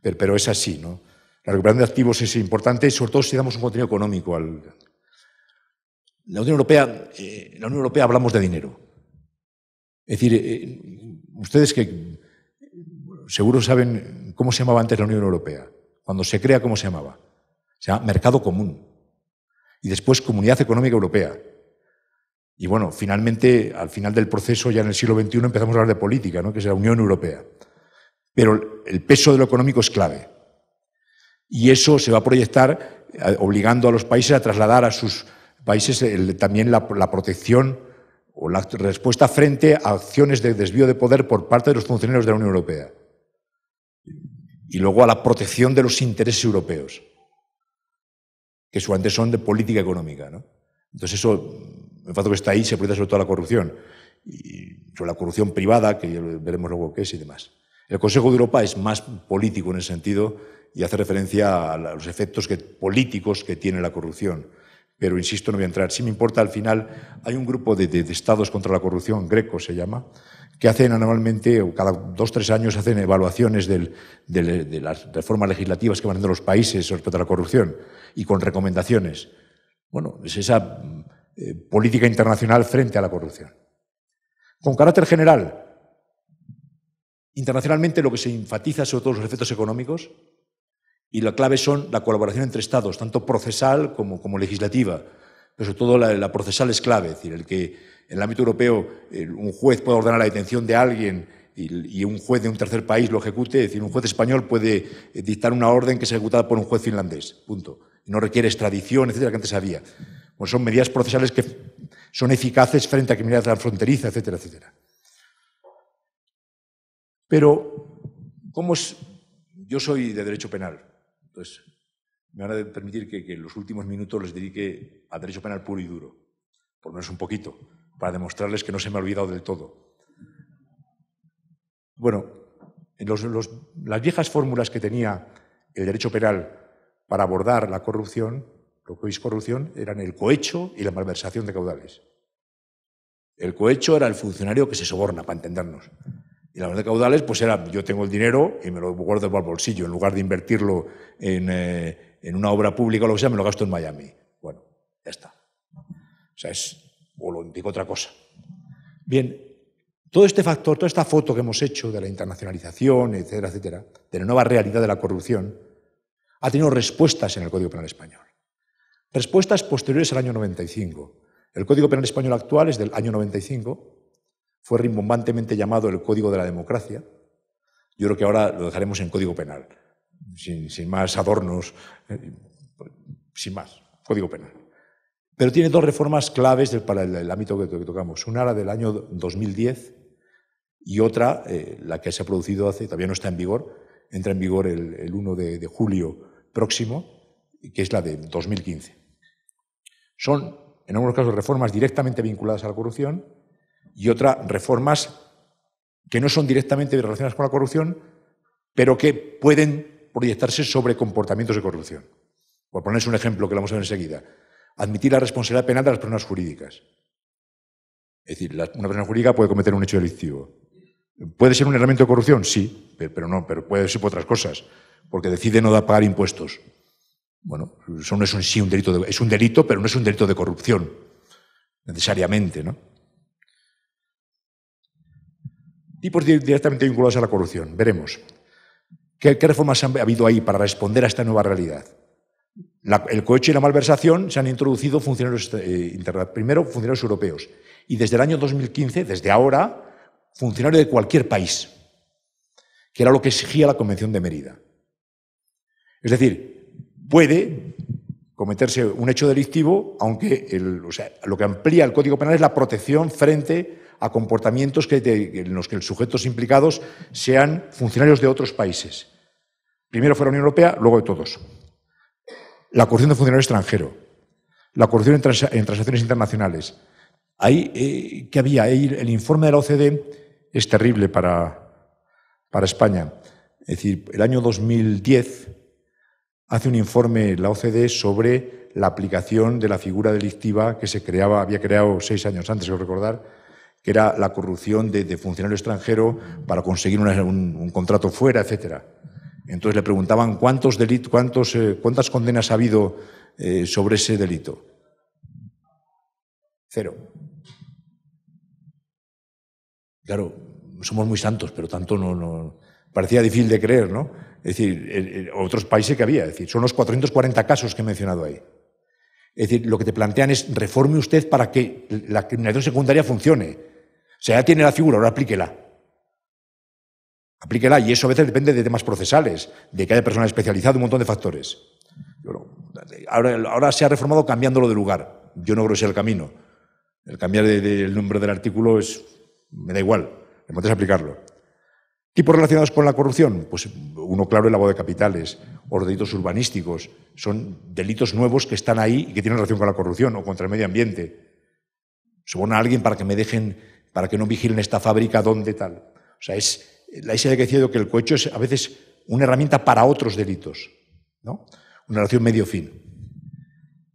pero, es así, ¿no? La recuperación de activos es importante, sobre todo si damos un contenido económico al, la Unión Europea, eh, la Unión Europea hablamos de dinero. Es decir, eh, ustedes que seguro saben cómo se llamaba antes la Unión Europea. Cuando se crea, ¿cómo se llamaba? Se sea, Mercado Común. Y después Comunidad Económica Europea. Y bueno, finalmente, al final del proceso, ya en el siglo XXI, empezamos a hablar de política, ¿no? que es la Unión Europea. Pero el peso de lo económico es clave. Y eso se va a proyectar eh, obligando a los países a trasladar a sus países eh, también la, protección o la respuesta frente a acciones de desvío de poder por parte de los funcionarios de la Unión Europea. Y luego a la protección de los intereses europeos, que antes son de política económica. ¿no? Entonces eso, el fato que está ahí, se puede sobre todo a la corrupción, y sobre la corrupción privada, que veremos luego qué es y demás. El Consejo de Europa es más político en ese sentido y hace referencia a los efectos políticos que tiene la corrupción pero insisto, no voy a entrar. Si me importa, al final hay un grupo de, de, estados contra la corrupción, Greco se llama, que hacen anualmente, o cada dos, tres años, hacen evaluaciones de las reformas legislativas que van haciendo los países sobre a la corrupción y con recomendaciones. Bueno, es esa eh, política internacional frente a la corrupción. Con carácter general, internacionalmente lo que se enfatiza son todos los efectos económicos, y la clave son la colaboración entre Estados, tanto procesal como, legislativa. Pero sobre todo la, procesal es clave, es decir, el que en el ámbito europeo un juez pueda ordenar la detención de alguien y, un juez de un tercer país lo ejecute, es decir, un juez español puede eh, dictar una orden que es ejecutada por un juez finlandés, punto. no requiere extradición, etcétera, que antes había. son medidas procesales que son eficaces frente a criminalidad transfronteriza, etcétera, etcétera. Pero, ¿cómo es? Yo soy de derecho penal. Entonces, me van a permitir que, en los últimos minutos les dedique a derecho penal puro y duro, por lo menos un poquito, para demostrarles que no se me ha olvidado del todo. Bueno, las viejas fórmulas que tenía el derecho penal para abordar la corrupción, lo que es corrupción, eran el cohecho y la malversación de caudales. El cohecho era el funcionario que se soborna, para entendernos. Y la de caudales, pues era, yo tengo el dinero y me lo guardo para el bolsillo, en lugar de invertirlo eh, en, una obra pública o lo que sea, me lo gasto en Miami. Bueno, ya está. O sea, es, o lo otra cosa. Bien, todo este factor, toda esta foto que hemos hecho de la internacionalización, etcétera, etcétera, de la nueva realidad de la corrupción, ha tenido respuestas en el Código Penal Español. Respuestas posteriores al año 95. El Código Penal Español actual es del año 95 fue rimbombantemente llamado el Código de la Democracia. Yo creo que ahora lo dejaremos en Código Penal, sin, sin más adornos, eh, sin más, Código Penal. Pero tiene dos reformas claves para el, ámbito que, tocamos. Una, la del año 2010, y otra, eh, la que se ha producido hace, todavía no está en vigor, entra en vigor el, 1 de, de, julio próximo, que es la de 2015. Son, en algunos casos, reformas directamente vinculadas a la corrupción, y otras reformas que no son directamente relacionadas con la corrupción, pero que pueden proyectarse sobre comportamientos de corrupción. Por ponerse un ejemplo que lo vamos a ver enseguida. Admitir la responsabilidad penal de las personas jurídicas. Es decir, una persona jurídica puede cometer un hecho delictivo. ¿Puede ser un elemento de corrupción? Sí, pero no, pero puede ser por otras cosas, porque decide no pagar impuestos. Bueno, eso no es un, sí un delito, es un delito, pero no es un delito de corrupción, necesariamente, ¿no? y directamente vinculados a la corrupción. Veremos. ¿Qué, reformas han habido ahí para responder a esta nueva realidad? el cohecho y la malversación se han introducido funcionarios, eh, primero funcionarios europeos, y desde el año 2015, desde ahora, funcionario de cualquier país, que era lo que exigía la Convención de Mérida. Es decir, puede cometerse un hecho delictivo, aunque lo que amplía el Código Penal es la protección frente a comportamientos que, en los que los sujetos implicados sean funcionarios de otros países. Primero fue la Unión Europea, luego de todos. La corrupción de funcionarios extranjero, la corrupción en, transacciones internacionales. Ahí, eh, ¿qué había? Ahí el informe de la OCDE es terrible para, España. Es decir, el año 2010 hace un informe la OCDE sobre la aplicación de la figura delictiva que se creaba, había creado seis años antes, si recordar, que era la corrupción de, funcionarios funcionario extranjero para conseguir un, contrato fuera, etcétera. Entonces le preguntaban cuántos delitos, cuántos, eh, cuántas condenas ha habido eh, sobre ese delito. Cero. Claro, somos muy santos, pero tanto no, parecía difícil de creer, ¿no? Es decir, otros países que había, es decir, son los 440 casos que he mencionado ahí. Es decir, lo que te plantean es reforme usted para que la criminalización secundaria funcione sea, ya tiene la figura, ahora aplíquela. Aplíquela, y eso a veces depende de temas procesales, de que haya personal especializado, un montón de factores. Ahora, se ha reformado cambiándolo de lugar. Yo no creo que sea el camino. El cambiar el número nombre del artículo es, me da igual, me es aplicarlo. Tipos relacionados con la corrupción, pues uno claro el lavado de capitales, o los delitos urbanísticos, son delitos nuevos que están ahí y que tienen relación con la corrupción o contra el medio ambiente. a alguien para que me dejen para que no vigilen esta fábrica, dónde tal. O sea, es la idea que dicho que el cohecho es a veces una herramienta para otros delitos, ¿no? Una relación medio-fin.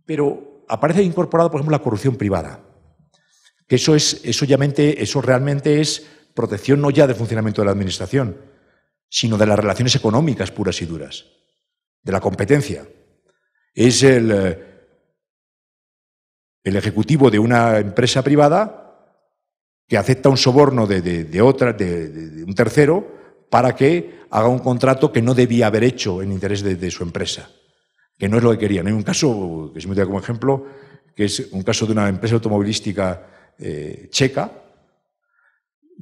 Pero aparece incorporada, por ejemplo, la corrupción privada. Que eso es, eso, eso realmente es protección no ya del funcionamiento de la administración, sino de las relaciones económicas puras y duras, de la competencia. Es el, eh, el ejecutivo de una empresa privada que acepta un soborno de, otra, de, un tercero para que haga un contrato que no debía haber hecho en interés de, su empresa, que no es lo que querían. Hay un caso que se me da como ejemplo, que es un caso de una empresa automovilística eh, checa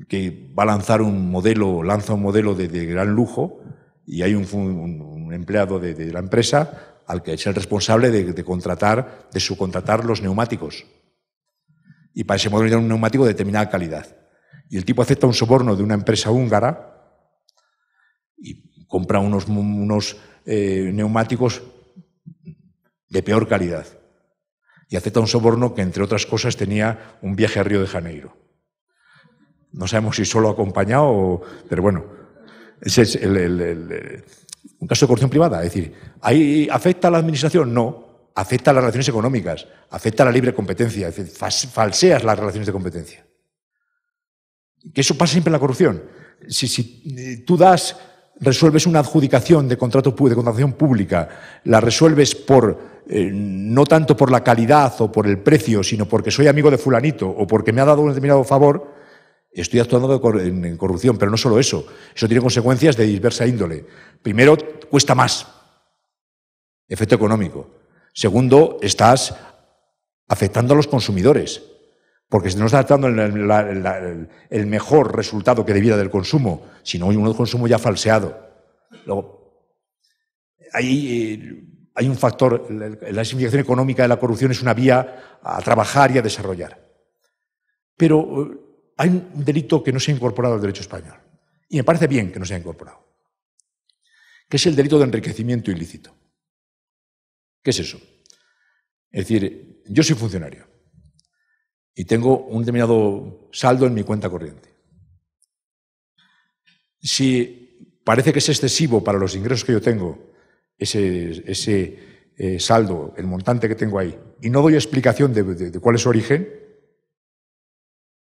que va a lanzar un modelo, lanza un modelo de, gran lujo y hay un, empleado de, la empresa al que es el responsable de, de contratar, de subcontratar los neumáticos y para ese modelo un neumático de determinada calidad. Y el tipo acepta un soborno de una empresa húngara y compra unos, eh, neumáticos de peor calidad. Y acepta un soborno que, entre otras cosas, tenía un viaje a Río de Janeiro. No sabemos si solo acompañado, o, pero bueno, ese es eh, un caso de corrupción privada. Es decir, ¿ahí afecta a la administración? No, afecta a las relaciones económicas, afecta a la libre competencia, falseas las relaciones de competencia. Que eso pasa siempre en la corrupción. Si, eh, tú das, resuelves una adjudicación de contrato de contratación pública, la resuelves por eh, no tanto por la calidad o por el precio, sino porque soy amigo de fulanito o porque me ha dado un determinado favor, Estoy actuando en corrupción, pero no solo eso. Eso tiene consecuencias de diversa índole. Primero, cuesta más. Efecto económico. Segundo, estás afectando a los consumidores, porque no estás dando el, mejor resultado que debiera del consumo, sino un consumo ya falseado. Luego, hay, eh, hay un factor, la significación económica de la corrupción es una vía a trabajar y a desarrollar. Pero eh, hay un delito que no se ha incorporado al derecho español, y me parece bien que no se haya incorporado, que es el delito de enriquecimiento ilícito. ¿Qué es eso? Es decir, yo soy funcionario y tengo un determinado saldo en mi cuenta corriente. Si parece que es excesivo para los ingresos que yo tengo ese, eh, saldo, el montante que tengo ahí, y no doy explicación de, cuál es su origen,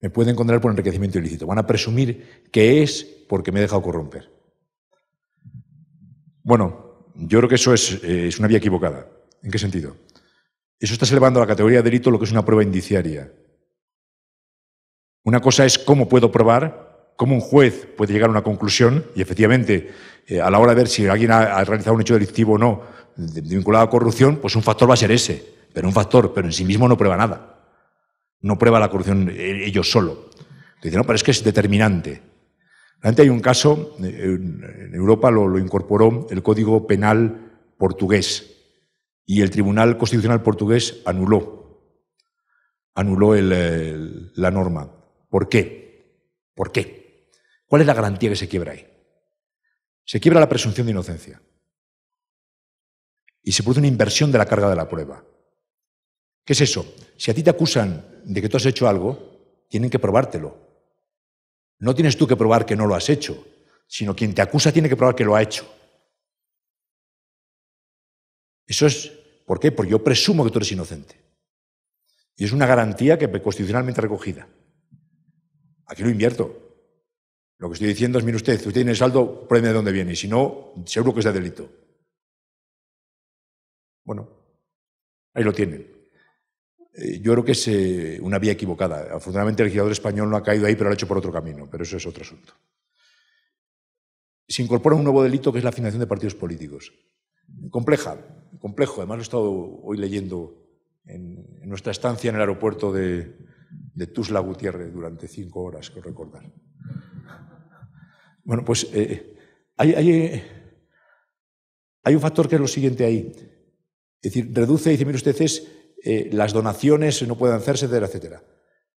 me pueden encontrar por enriquecimiento ilícito. Van a presumir que es porque me he dejado corromper. Bueno, yo creo que eso es eh, una vía equivocada. ¿En qué sentido? Eso está elevando a la categoría de delito lo que es una prueba indiciaria. Una cosa es cómo puedo probar, cómo un juez puede llegar a una conclusión y efectivamente eh, a la hora de ver si alguien ha, realizado un hecho delictivo o no vinculado a corrupción, pues un factor va a ser ese, pero un factor, pero en sí mismo no prueba nada. No prueba la corrupción eh, ellos solo. Dice, no, pero es que es determinante. Realmente hay un caso, eh, en Europa lo incorporó el Código Penal portugués, y el Tribunal Constitucional portugués anuló, anuló eh, la norma. ¿Por qué? ¿Por qué? ¿Cuál es la garantía que se quiebra ahí? Se quiebra la presunción de inocencia y se produce una inversión de la carga de la prueba. ¿Qué es eso? Si a ti te acusan de que tú has hecho algo, tienen que probártelo. No tienes tú que probar que no lo has hecho, sino quien te acusa tiene que probar que lo ha hecho. Eso es, ¿por qué? Porque yo presumo que tú eres inocente. Y es una garantía que constitucionalmente recogida. Aquí lo invierto. Lo que estoy diciendo es, mire usted, si usted tiene saldo, pruébeme de dónde viene, y si no, seguro que es de delito. Bueno, ahí lo tienen. Eh, yo creo que es eh, una vía equivocada. Afortunadamente el legislador español no ha caído ahí, pero lo ha hecho por otro camino, pero eso es otro asunto. Se incorpora un nuevo delito que es la financiación de partidos políticos compleja, complejo. Además, lo he estado hoy leyendo en, nuestra estancia en el aeropuerto de, de, Tusla Gutiérrez durante cinco horas, que recordar. Bueno, pues eh, hay, un factor que es lo siguiente ahí. Es decir, reduce, dice, mire usted, eh, las donaciones no pueden hacerse, etcétera, etcétera.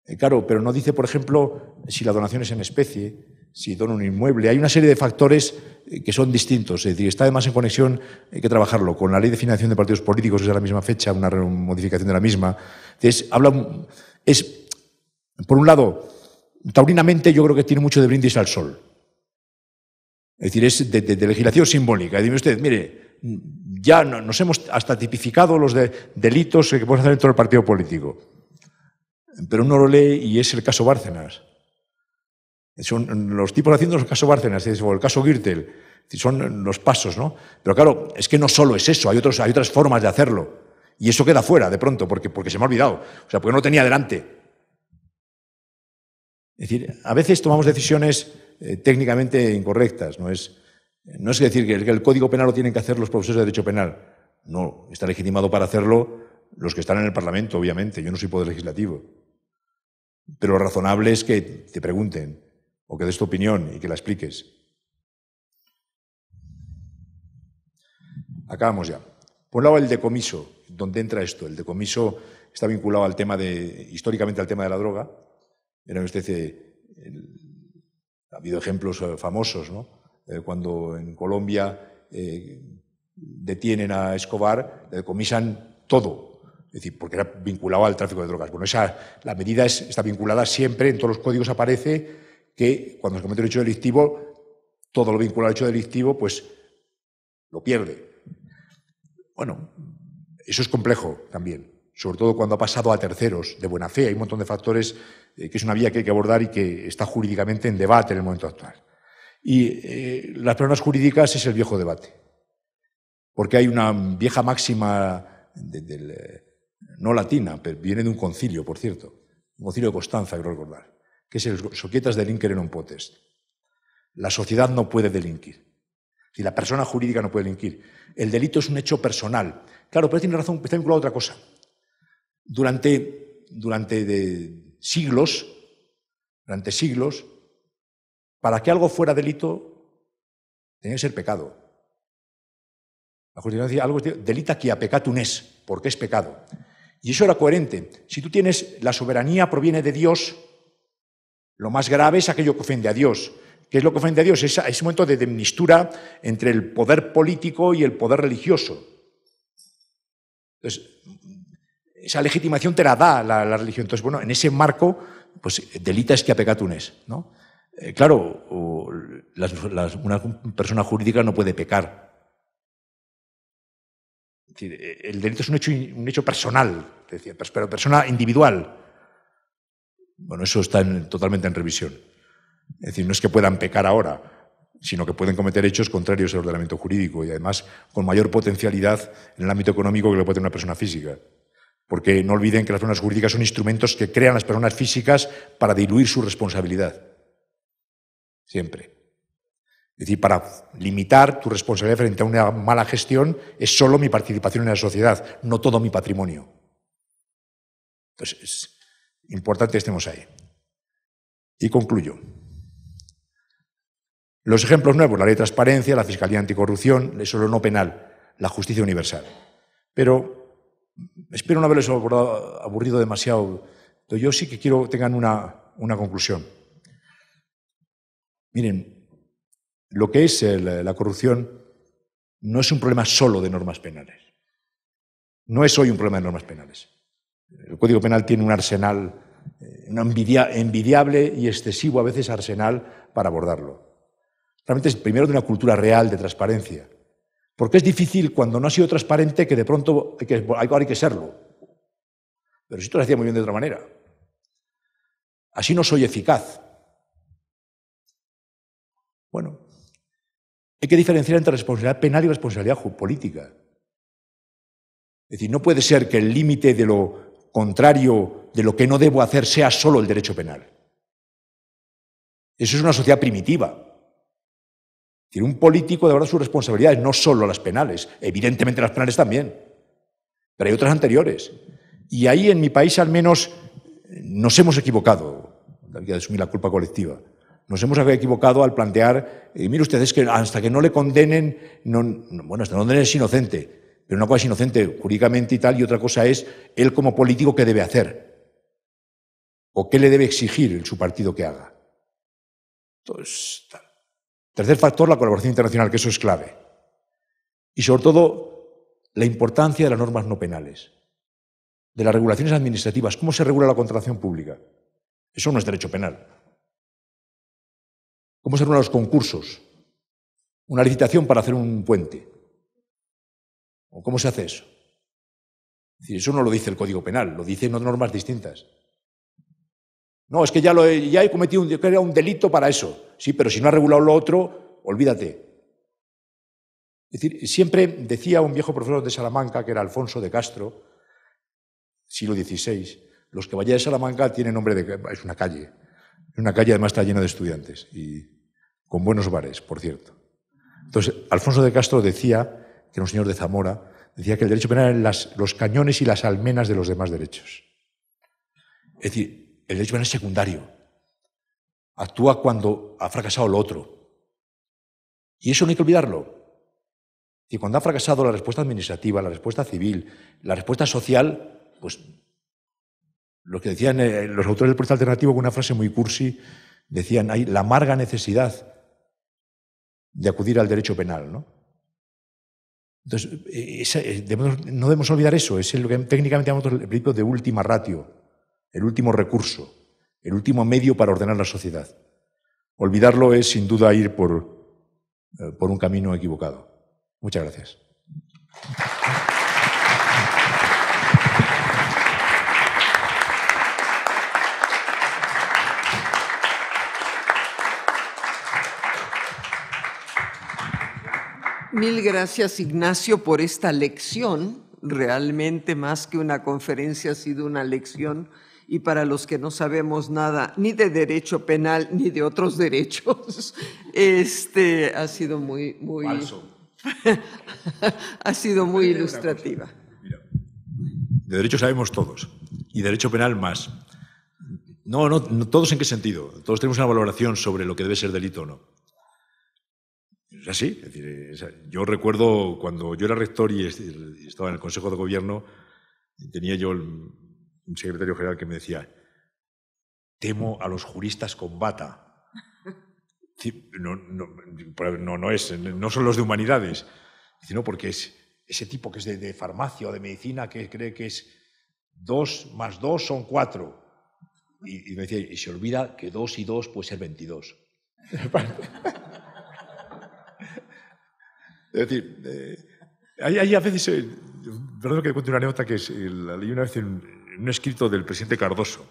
Eh, claro, pero no dice, por ejemplo, si la donación es en especie, si dona un inmueble. Hay una serie de factores eh, que son distintos. Es decir, está además en conexión, hay que trabajarlo, con la ley de financiación de partidos políticos, es a la misma fecha, una modificación de la misma. Entonces, es, por un lado, taurinamente yo creo que tiene mucho de brindis al sol. Es decir, es de, legislación simbólica. Dime usted, mire, ya nos hemos hasta tipificado los delitos que podemos hacer dentro del partido político. Pero uno lo lee y es el caso Bárcenas. Son los tipos haciendo el caso Bárcenas o el caso Girtel. Son los pasos, ¿no? Pero claro, es que no solo es eso, hay, otras formas de hacerlo. Y eso queda fuera de pronto, porque, se me ha olvidado. O sea, porque no tenía delante. Es decir, a veces tomamos decisiones eh, técnicamente incorrectas. No es, no es decir que el, que el código penal lo tienen que hacer los profesores de derecho penal. No, está legitimado para hacerlo los que están en el Parlamento, obviamente. Yo no soy poder legislativo. Pero lo razonable es que te pregunten o que des tu opinión y que la expliques. Acabamos ya. Por un lado, el decomiso, donde entra esto. El decomiso está vinculado al tema de, históricamente al tema de la droga. Era usted, eh, el, ha habido ejemplos eh, famosos, ¿no? Eh, cuando en Colombia detienen a Escobar, decomisan todo, es decir, porque era vinculado al tráfico de drogas. Bueno, esa, la medida está vinculada siempre, en todos los códigos aparece que cuando se comete el hecho delictivo, todo lo vinculado al hecho delictivo, pues lo pierde. Bueno, eso es complejo también, sobre todo cuando ha pasado a terceros de buena fe. Hay un montón de factores eh, que es una vía que hay que abordar y que está jurídicamente en debate en el momento actual. Y eh, las personas jurídicas es el viejo debate, porque hay una vieja máxima, eh, no latina, pero viene de un concilio, por cierto, un concilio de Constanza, quiero recordar, que si los Soquietas delinquen non potes. La sociedad no puede delinquir. Si la persona jurídica no puede delinquir. El delito es un hecho personal. Claro, pero tiene razón, está vinculado a otra cosa. Durante, durante siglos, durante siglos, para que algo fuera delito, tenía que ser pecado. La justicia decía algo delita que a pecatunes, es, porque es pecado. Y eso era coherente. Si tú tienes, la soberanía proviene de Dios, lo más grave es aquello que ofende a Dios. ¿Qué es lo que ofende a Dios? Es ese momento de, demnistura entre el poder político y el poder religioso. Entonces, esa legitimación te la da la, religión. Entonces, bueno, en ese marco, pues delita es que a ¿no? Eh, claro, una persona jurídica no puede pecar. Eh, el delito es un hecho, personal, pero persona individual. Bueno, eso está totalmente en revisión. Es decir, no es que puedan pecar ahora, sino que pueden cometer hechos contrarios al ordenamiento jurídico y además con mayor potencialidad en el ámbito económico que lo puede tener una persona física. Porque no olviden que las personas jurídicas son instrumentos que crean las personas físicas para diluir su responsabilidad. Siempre. Es decir, para limitar tu responsabilidad frente a una mala gestión es solo mi participación en la sociedad, no todo mi patrimonio. Entonces, Importante estemos ahí. Y concluyo. Los ejemplos nuevos, la ley de transparencia, la fiscalía anticorrupción, eso lo no penal, la justicia universal. Pero espero no haberles aburrido demasiado. yo sí que quiero que tengan una, conclusión. Miren, lo que es la corrupción no es un problema solo de normas penales. No es hoy un problema de normas penales. El Código Penal tiene un arsenal, eh, un envidiable y excesivo a veces arsenal para abordarlo. Realmente es primero de una cultura real de transparencia. Porque es difícil cuando no ha sido transparente que de pronto hay que, hay que serlo. Pero si tú lo hacías muy bien de otra manera. Así no soy eficaz. Bueno, hay que diferenciar entre responsabilidad penal y responsabilidad política. Es decir, no puede ser que el límite de lo contrario de lo que no debo hacer sea solo el derecho penal. Eso es una sociedad primitiva. Tiene un político de verdad sus responsabilidades, no solo las penales, evidentemente las penales también, pero hay otras anteriores. Y ahí en mi país al menos nos hemos equivocado, hay que asumir la culpa colectiva, nos hemos equivocado al plantear, y eh, mire ustedes que hasta que no le condenen, bueno, hasta no es inocente, pero una cosa es inocente jurídicamente y tal, y otra cosa es él como político qué debe hacer. O qué le debe exigir su partido que haga. Tercer factor, la colaboración internacional, que eso es clave. Y sobre todo, la importancia de las normas no penales, de las regulaciones administrativas, cómo se regula la contratación pública. Eso no es derecho penal. ¿Cómo se regulan los concursos? Una licitación para hacer un puente. ¿O cómo se hace eso? eso no lo dice el Código Penal, lo dicen normas distintas. No, es que ya, lo he, cometido un, era un delito para eso. Sí, pero si no ha regulado lo otro, olvídate. Es decir, siempre decía un viejo profesor de Salamanca, que era Alfonso de Castro, siglo XVI, los que vayan a Salamanca tienen nombre de... Es una calle. Una calle además está llena de estudiantes y con buenos bares, por cierto. Entonces, Alfonso de Castro decía que era un señor de Zamora, decía que el derecho penal es los cañones y las almenas de los demás derechos. Es decir, el derecho penal es secundario. Actúa cuando ha fracasado lo otro. Y eso no hay que olvidarlo. Y cuando ha fracasado la respuesta administrativa, la respuesta civil, la respuesta social, pues lo que decían eh, los autores del proyecto alternativo con una frase muy cursi, decían, hay la amarga necesidad de acudir al derecho penal, ¿no? Entonces, eh, eh, no debemos olvidar eso, es lo que técnicamente llamamos el principio de última ratio, el último recurso, el último medio para ordenar la sociedad. Olvidarlo es sin duda ir por, eh, por un camino equivocado. Muchas gracias. Mil gracias, Ignacio, por esta lección. Realmente más que una conferencia ha sido una lección y para los que no sabemos nada ni de derecho penal ni de otros derechos, este ha sido muy muy ha sido muy ilustrativa. de derecho sabemos todos y derecho penal más. no, no, todos en qué sentido. Todos tenemos una valoración sobre lo que debe ser delito o no es así. decir, yo recuerdo cuando yo era rector y estaba en el Consejo de Gobierno, tenía yo un secretario general que me decía, temo a los juristas con bata. No, no, no, no, es, no son los de humanidades, sino porque es ese tipo que es de, farmacia o de medicina que cree que es dos más dos son cuatro. Y, y, me decía, y se olvida que dos y dos puede ser 22. Es decir, eh, hay, a veces, eh, que cuento una anécdota que es, eh, la leí una vez en un escrito del presidente Cardoso,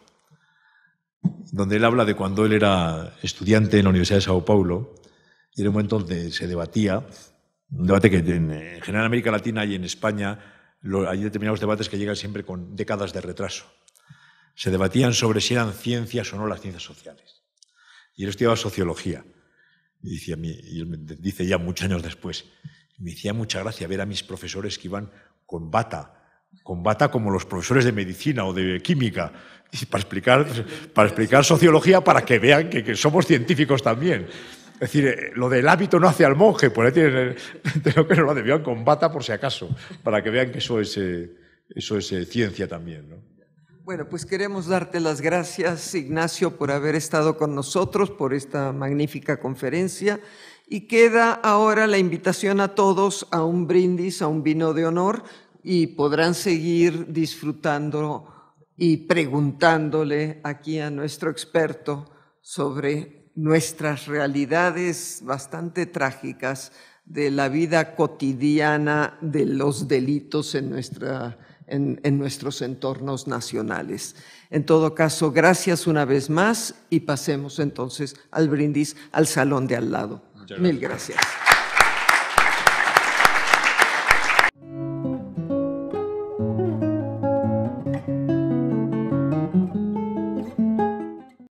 donde él habla de cuando él era estudiante en la Universidad de Sao Paulo, y era un momento donde se debatía, un debate que en, general en América Latina y en España hay determinados debates que llegan siempre con décadas de retraso. Se debatían sobre si eran ciencias o no las ciencias sociales. Y él estudiaba sociología. Y, me dice ya muchos años después, me hacía mucha gracia ver a mis profesores que iban con bata, con bata como los profesores de medicina o de química, para explicar, para explicar sociología para que vean que, somos científicos también. Es decir, eh, lo del hábito no hace al monje, por pues ahí tienen, tengo que no lo debían con bata por si acaso, para que vean que eso es, eh, eso es eh, ciencia también. ¿no? Bueno, pues queremos darte las gracias, Ignacio, por haber estado con nosotros, por esta magnífica conferencia. Y queda ahora la invitación a todos a un brindis, a un vino de honor, y podrán seguir disfrutando y preguntándole aquí a nuestro experto sobre nuestras realidades bastante trágicas de la vida cotidiana de los delitos en nuestra en, nuestros entornos nacionales. En todo caso, gracias una vez más y pasemos entonces al brindis al salón de al lado. Mil gracias.